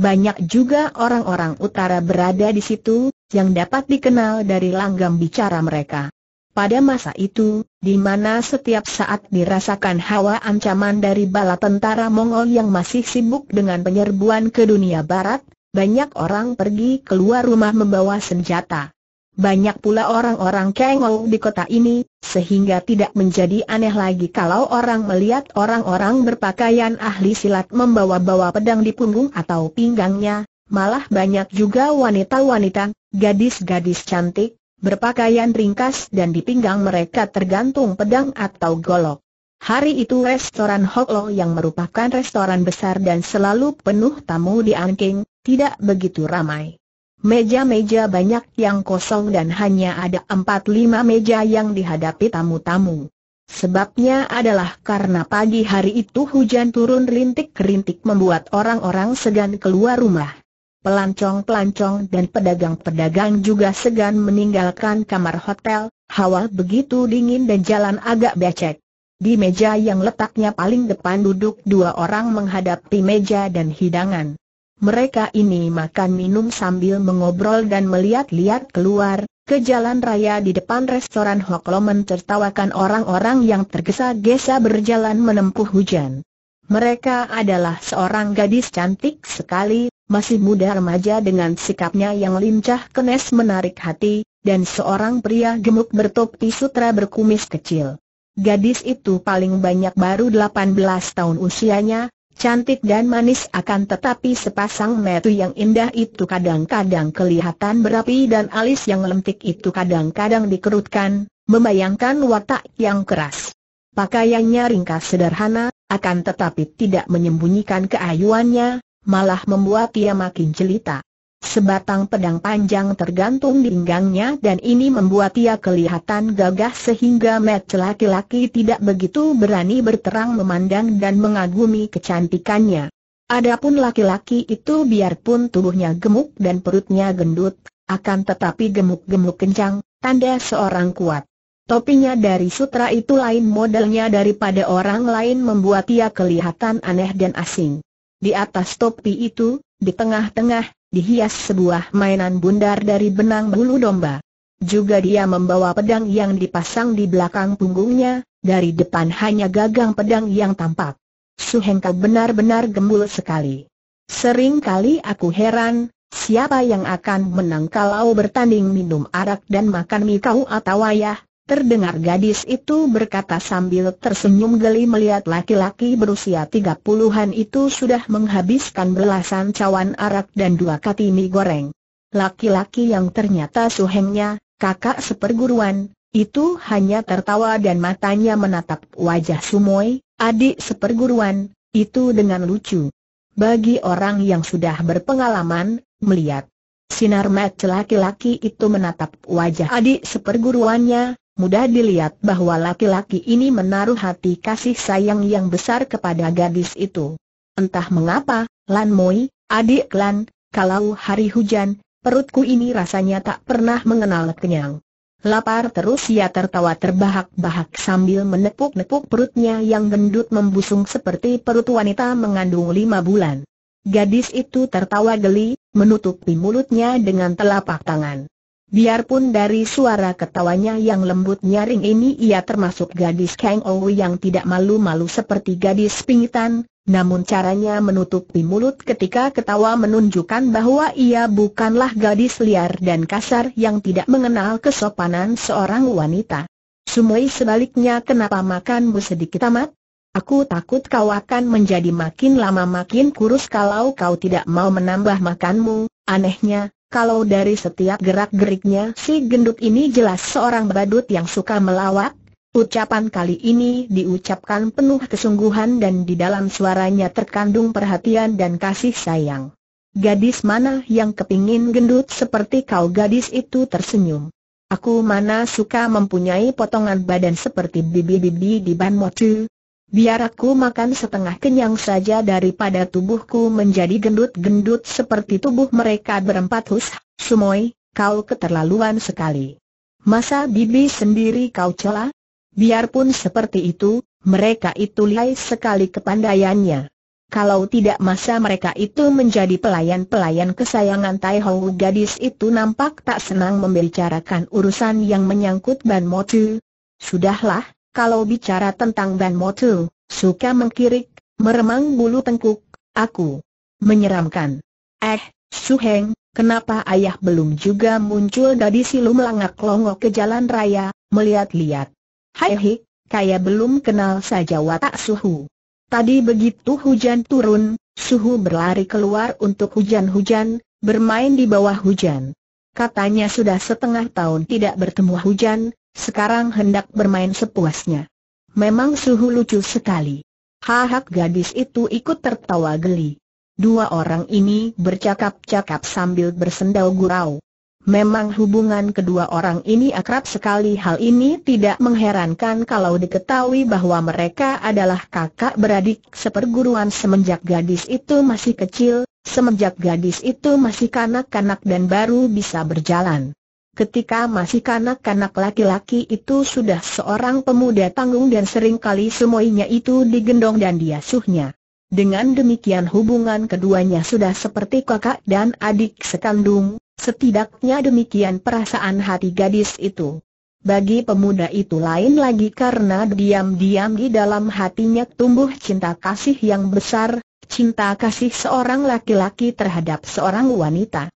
Banyak juga orang-orang utara berada di situ, yang dapat dikenal dari langgam bicara mereka. Pada masa itu, di mana setiap saat dirasakan hawa ancaman dari bala tentara Mongol yang masih sibuk dengan penyerbuan ke dunia barat, banyak orang pergi keluar rumah membawa senjata. Banyak pula orang-orang kengol di kota ini, sehingga tidak menjadi aneh lagi kalau orang melihat orang-orang berpakaian ahli silat membawa-bawa pedang di punggung atau pinggangnya, malah banyak juga wanita-wanita, gadis-gadis cantik, berpakaian ringkas dan di pinggang mereka tergantung pedang atau golok. Hari itu restoran Hoklo yang merupakan restoran besar dan selalu penuh tamu di Anking, tidak begitu ramai. Meja-meja banyak yang kosong dan hanya ada empat lima meja yang dihadapi tamu-tamu. Sebabnya adalah karena pagi hari itu hujan turun rintik-rintik membuat orang-orang segan keluar rumah. Pelancong-pelancong dan pedagang-pedagang juga segan meninggalkan kamar hotel, hawa begitu dingin dan jalan agak becek. Di meja yang letaknya paling depan duduk dua orang menghadapi meja dan hidangan. Mereka ini makan minum sambil mengobrol dan melihat-lihat keluar, ke jalan raya di depan restoran Hok tertawakan orang-orang yang tergesa-gesa berjalan menempuh hujan. Mereka adalah seorang gadis cantik sekali, masih muda remaja dengan sikapnya yang lincah kenes menarik hati, dan seorang pria gemuk bertopi sutra berkumis kecil. Gadis itu paling banyak baru 18 tahun usianya, Cantik dan manis akan tetapi sepasang metu yang indah itu kadang-kadang kelihatan berapi dan alis yang lentik itu kadang-kadang dikerutkan, membayangkan watak yang keras. Pakaiannya ringkas sederhana, akan tetapi tidak menyembunyikan keayuannya, malah membuat ia makin jelita. Sebatang pedang panjang tergantung di pinggangnya dan ini membuat ia kelihatan gagah sehingga Matt laki-laki tidak begitu berani berterang memandang dan mengagumi kecantikannya. Adapun laki-laki itu biarpun tubuhnya gemuk dan perutnya gendut, akan tetapi gemuk-gemuk kencang, tanda seorang kuat. Topinya dari sutra itu lain modelnya daripada orang lain membuat ia kelihatan aneh dan asing. Di atas topi itu, di tengah-tengah, dihias sebuah mainan bundar dari benang bulu domba. Juga dia membawa pedang yang dipasang di belakang punggungnya, dari depan hanya gagang pedang yang tampak. Su Hengka benar-benar gembul sekali. Sering kali aku heran, siapa yang akan menang kalau bertanding minum arak dan makan mie kau atau ayah, Terdengar gadis itu berkata sambil tersenyum geli melihat laki-laki berusia tiga puluhan itu sudah menghabiskan belasan cawan arak dan dua mie goreng. Laki-laki yang ternyata suhengnya, kakak seperguruan, itu hanya tertawa dan matanya menatap wajah Sumoy, adik seperguruan, itu dengan lucu. Bagi orang yang sudah berpengalaman, melihat sinar mata laki-laki itu menatap wajah adik seperguruannya, Mudah dilihat bahwa laki-laki ini menaruh hati kasih sayang yang besar kepada gadis itu. Entah mengapa, Lan Moi, adik Lan, kalau hari hujan, perutku ini rasanya tak pernah mengenal kenyang. Lapar terus ia tertawa terbahak-bahak sambil menepuk-nepuk perutnya yang gendut membusung seperti perut wanita mengandung lima bulan. Gadis itu tertawa geli, menutupi mulutnya dengan telapak tangan. Biarpun dari suara ketawanya yang lembut nyaring ini ia termasuk gadis Kang Ou yang tidak malu-malu seperti gadis pingitan, namun caranya menutupi mulut ketika ketawa menunjukkan bahwa ia bukanlah gadis liar dan kasar yang tidak mengenal kesopanan seorang wanita. Sumoi sebaliknya kenapa makanmu sedikit amat? Aku takut kau akan menjadi makin lama makin kurus kalau kau tidak mau menambah makanmu, anehnya, kalau dari setiap gerak-geriknya si gendut ini jelas seorang badut yang suka melawak, ucapan kali ini diucapkan penuh kesungguhan dan di dalam suaranya terkandung perhatian dan kasih sayang. Gadis mana yang kepingin gendut seperti kau gadis itu tersenyum. Aku mana suka mempunyai potongan badan seperti bibi-bibi di Ban Motu, Biar aku makan setengah kenyang saja daripada tubuhku menjadi gendut-gendut seperti tubuh mereka berempat Hus, Sumoy, kau keterlaluan sekali. Masa bibi sendiri kau cela? Biarpun seperti itu, mereka itu lihai sekali kepandaiannya. Kalau tidak masa mereka itu menjadi pelayan-pelayan kesayangan Tai Hou gadis itu nampak tak senang membicarakan urusan yang menyangkut Ban Motu. Sudahlah, kalau bicara tentang Ban Motu, suka mengkirik, meremang bulu tengkuk, aku menyeramkan. Eh, Su Heng, kenapa ayah belum juga muncul dari silu melangak longok ke jalan raya, melihat-lihat? Hai hik, kaya belum kenal saja watak suhu. Tadi begitu hujan turun, suhu berlari keluar untuk hujan-hujan, bermain di bawah hujan. Katanya sudah setengah tahun tidak bertemu hujan, sekarang hendak bermain sepuasnya. Memang suhu lucu sekali. Hahak gadis itu ikut tertawa geli. Dua orang ini bercakap-cakap sambil bersendau gurau. Memang hubungan kedua orang ini akrab sekali hal ini tidak mengherankan kalau diketahui bahwa mereka adalah kakak beradik seperguruan semenjak gadis itu masih kecil, semenjak gadis itu masih kanak-kanak dan baru bisa berjalan ketika masih kanak-kanak laki-laki itu sudah seorang pemuda tanggung dan seringkali semuanya itu digendong dan diasuhnya. Dengan demikian hubungan keduanya sudah seperti kakak dan adik sekandung, setidaknya demikian perasaan hati gadis itu. Bagi pemuda itu lain lagi karena diam-diam di dalam hatinya tumbuh cinta kasih yang besar, cinta kasih seorang laki-laki terhadap seorang wanita.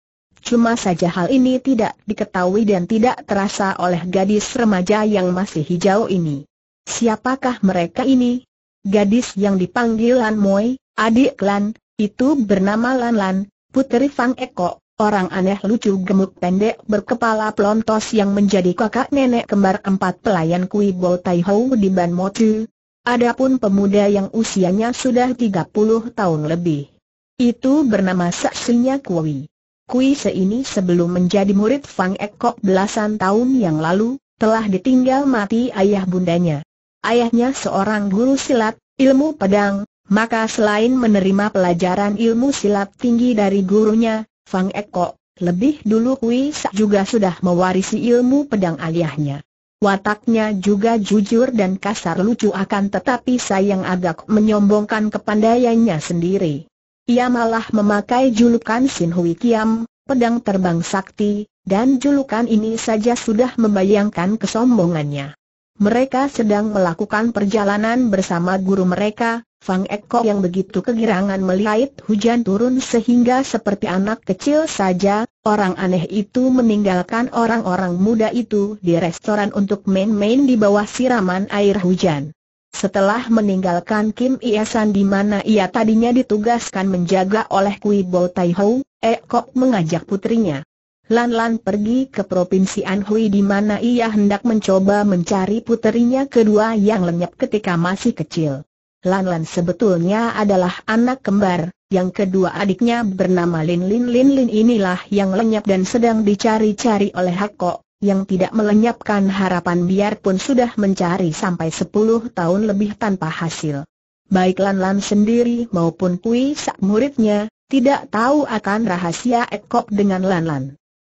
Cuma saja hal ini tidak diketahui dan tidak terasa oleh gadis remaja yang masih hijau ini. Siapakah mereka ini? Gadis yang dipanggil Lan Moi, adik Lan, itu bernama Lan Lan, putri Fang Eko, orang aneh lucu gemuk pendek berkepala pelontos yang menjadi kakak nenek kembar empat pelayan Kui Bo Tai Ho di Ban Motu. Adapun pemuda yang usianya sudah 30 tahun lebih. Itu bernama Saksinya Kui. Kui Se ini sebelum menjadi murid Fang Ekok belasan tahun yang lalu, telah ditinggal mati ayah bundanya. Ayahnya seorang guru silat, ilmu pedang, maka selain menerima pelajaran ilmu silat tinggi dari gurunya, Fang Ekok, lebih dulu Kui Se juga sudah mewarisi ilmu pedang ayahnya. Wataknya juga jujur dan kasar lucu akan tetapi sayang agak menyombongkan kepandaiannya sendiri. Ia malah memakai julukan Sin Hui Kiam, pedang terbang sakti, dan julukan ini saja sudah membayangkan kesombongannya. Mereka sedang melakukan perjalanan bersama guru mereka, Fang Eko yang begitu kegirangan melihat hujan turun sehingga seperti anak kecil saja, orang aneh itu meninggalkan orang-orang muda itu di restoran untuk main-main di bawah siraman air hujan. Setelah meninggalkan Kim Iesan di mana ia tadinya ditugaskan menjaga oleh Kui Bo Tai Ho, Ekok mengajak putrinya. Lan Lan pergi ke Provinsi Anhui di mana ia hendak mencoba mencari putrinya kedua yang lenyap ketika masih kecil. Lan Lan sebetulnya adalah anak kembar, yang kedua adiknya bernama Lin Lin Lin Lin inilah yang lenyap dan sedang dicari-cari oleh Hakok yang tidak melenyapkan harapan biarpun sudah mencari sampai 10 tahun lebih tanpa hasil. Baik Lan Lan sendiri maupun Pui Sak muridnya, tidak tahu akan rahasia Ekop dengan Lan Lan.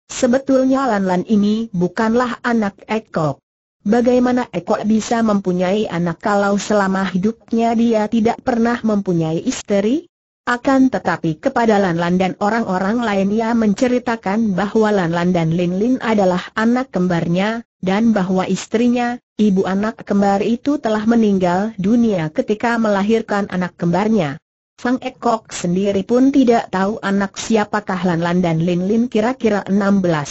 Sebetulnya Lan Lan ini bukanlah anak Ekop. Bagaimana Ekop bisa mempunyai anak kalau selama hidupnya dia tidak pernah mempunyai istri? Akan tetapi kepada Lan Lan dan orang-orang lain ia menceritakan bahwa Lan Lan dan Lin Lin adalah anak kembarnya, dan bahwa istrinya, ibu anak kembar itu telah meninggal dunia ketika melahirkan anak kembarnya. Fang Ekok sendiri pun tidak tahu anak siapakah Lan Lan dan Lin Lin kira-kira 16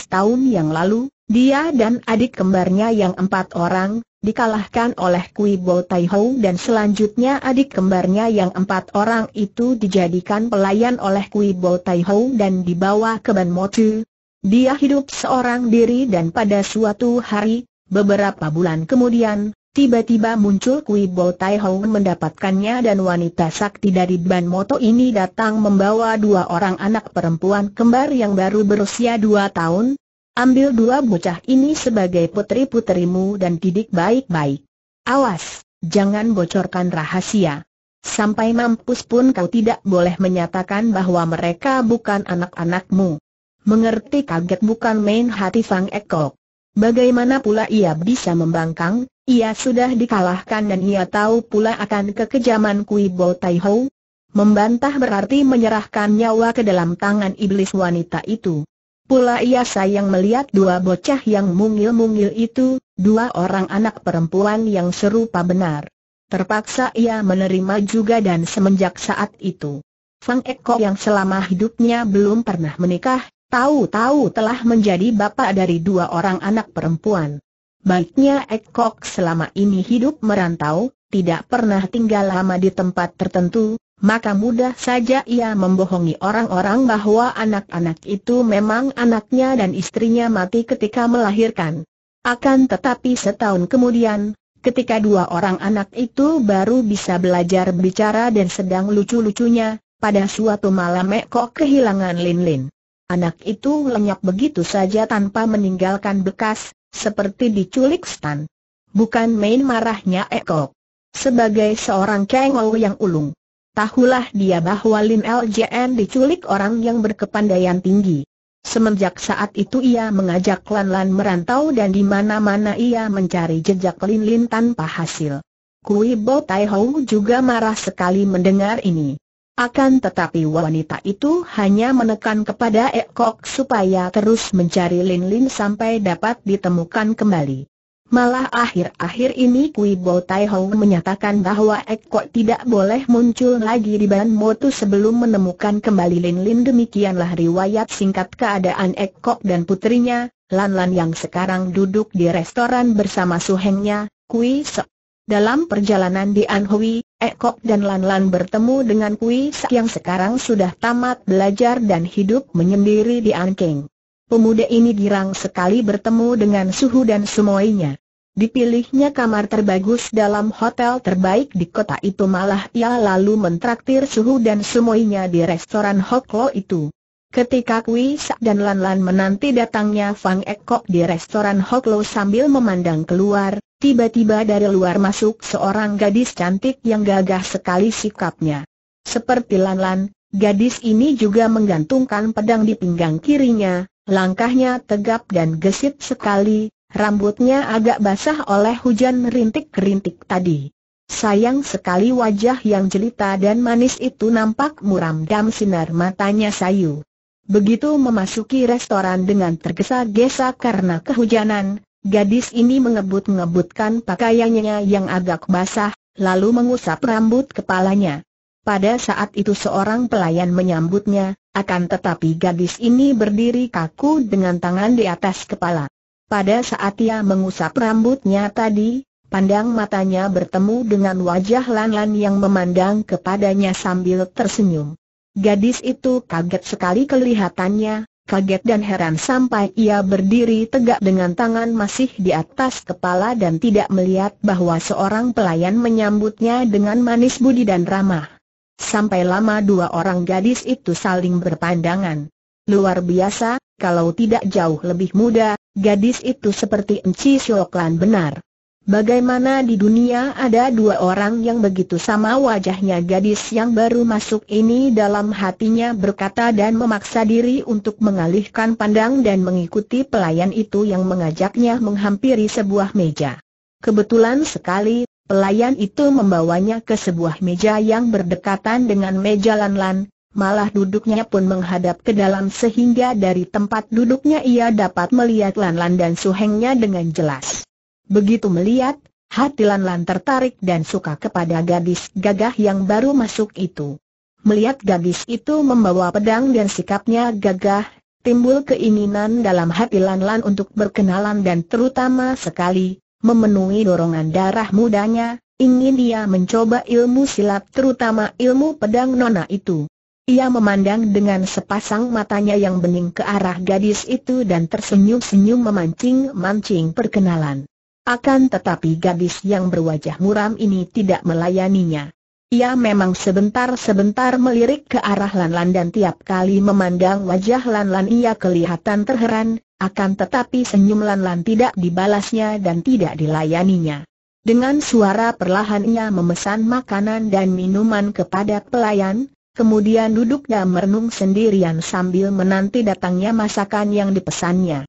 tahun yang lalu, dia dan adik kembarnya yang empat orang, dikalahkan oleh Kui Bo Tai Ho dan selanjutnya adik kembarnya yang empat orang itu dijadikan pelayan oleh Kui Bo Tai Ho dan dibawa ke Ban Motu. Dia hidup seorang diri dan pada suatu hari, beberapa bulan kemudian, tiba-tiba muncul Kui Bo Tai Ho mendapatkannya dan wanita sakti dari Ban Moto ini datang membawa dua orang anak perempuan kembar yang baru berusia dua tahun, Ambil dua bocah ini sebagai putri-putrimu dan didik baik-baik. Awas, jangan bocorkan rahasia. Sampai mampus pun kau tidak boleh menyatakan bahwa mereka bukan anak-anakmu. Mengerti kaget bukan main hati Fang Eko. Bagaimana pula ia bisa membangkang, ia sudah dikalahkan dan ia tahu pula akan kekejaman Kui Bo Tai Ho. Membantah berarti menyerahkan nyawa ke dalam tangan iblis wanita itu. Pula ia sayang melihat dua bocah yang mungil-mungil itu, dua orang anak perempuan yang serupa benar. Terpaksa ia menerima juga dan semenjak saat itu. Fang Eko yang selama hidupnya belum pernah menikah, tahu-tahu telah menjadi bapak dari dua orang anak perempuan. Baiknya Ekok selama ini hidup merantau, tidak pernah tinggal lama di tempat tertentu, maka mudah saja ia membohongi orang-orang bahwa anak-anak itu memang anaknya dan istrinya mati ketika melahirkan. Akan tetapi setahun kemudian, ketika dua orang anak itu baru bisa belajar bicara dan sedang lucu-lucunya, pada suatu malam kok kehilangan Lin-Lin. Anak itu lenyap begitu saja tanpa meninggalkan bekas, seperti diculik Stan. Bukan main marahnya Eko. Sebagai seorang kengol yang ulung, Tahulah dia bahwa Lin LJN diculik orang yang berkepandaian tinggi. Semenjak saat itu ia mengajak Lan Lan merantau dan di mana-mana ia mencari jejak Lin Lin tanpa hasil. Kui Bo Tai Hou juga marah sekali mendengar ini. Akan tetapi wanita itu hanya menekan kepada Ekok supaya terus mencari Lin Lin sampai dapat ditemukan kembali. Malah akhir-akhir ini Kui Bo Tai Hong menyatakan bahwa Eko tidak boleh muncul lagi di Ban Motu sebelum menemukan kembali Lin Lin demikianlah riwayat singkat keadaan Eko dan putrinya, Lan Lan yang sekarang duduk di restoran bersama suhengnya, Kui Sek. Dalam perjalanan di Anhui, Eko dan Lan Lan bertemu dengan Kui Sek yang sekarang sudah tamat belajar dan hidup menyendiri di ankeng Pemuda ini girang sekali bertemu dengan suhu dan semuanya. Dipilihnya kamar terbagus dalam hotel terbaik di kota itu malah ia lalu mentraktir suhu dan semuanya di restoran Hoklo itu. Ketika Kui Sak dan Lan Lan menanti datangnya Fang Ekok di restoran Hoklo sambil memandang keluar, tiba-tiba dari luar masuk seorang gadis cantik yang gagah sekali sikapnya. Seperti Lan Lan, gadis ini juga menggantungkan pedang di pinggang kirinya, Langkahnya tegap dan gesit sekali, rambutnya agak basah oleh hujan rintik-rintik tadi. Sayang sekali wajah yang jelita dan manis itu nampak muram dan sinar matanya sayu. Begitu memasuki restoran dengan tergesa-gesa karena kehujanan, gadis ini mengebut-ngebutkan pakaiannya yang agak basah, lalu mengusap rambut kepalanya. Pada saat itu seorang pelayan menyambutnya, akan tetapi gadis ini berdiri kaku dengan tangan di atas kepala. Pada saat ia mengusap rambutnya tadi, pandang matanya bertemu dengan wajah Lan-Lan yang memandang kepadanya sambil tersenyum. Gadis itu kaget sekali kelihatannya, kaget dan heran sampai ia berdiri tegak dengan tangan masih di atas kepala dan tidak melihat bahwa seorang pelayan menyambutnya dengan manis budi dan ramah. Sampai lama dua orang gadis itu saling berpandangan. Luar biasa, kalau tidak jauh lebih muda, gadis itu seperti Enci Sioklan benar. Bagaimana di dunia ada dua orang yang begitu sama wajahnya gadis yang baru masuk ini dalam hatinya berkata dan memaksa diri untuk mengalihkan pandang dan mengikuti pelayan itu yang mengajaknya menghampiri sebuah meja. Kebetulan sekali Pelayan itu membawanya ke sebuah meja yang berdekatan dengan meja Lanlan, malah duduknya pun menghadap ke dalam sehingga dari tempat duduknya ia dapat melihat Lanlan dan suhengnya dengan jelas. Begitu melihat, hati Lanlan tertarik dan suka kepada gadis gagah yang baru masuk itu. Melihat gadis itu membawa pedang dan sikapnya gagah, timbul keinginan dalam hati Lanlan untuk berkenalan dan terutama sekali, Memenuhi dorongan darah mudanya, ingin dia mencoba ilmu silat terutama ilmu pedang nona itu. Ia memandang dengan sepasang matanya yang bening ke arah gadis itu dan tersenyum-senyum memancing-mancing perkenalan. Akan tetapi gadis yang berwajah muram ini tidak melayaninya. Ia memang sebentar-sebentar melirik ke arah Lanlan dan tiap kali memandang wajah Lanlan ia kelihatan terheran, akan tetapi senyum Lan Lan tidak dibalasnya dan tidak dilayaninya. Dengan suara perlahan ia memesan makanan dan minuman kepada pelayan, kemudian duduk dan merenung sendirian sambil menanti datangnya masakan yang dipesannya.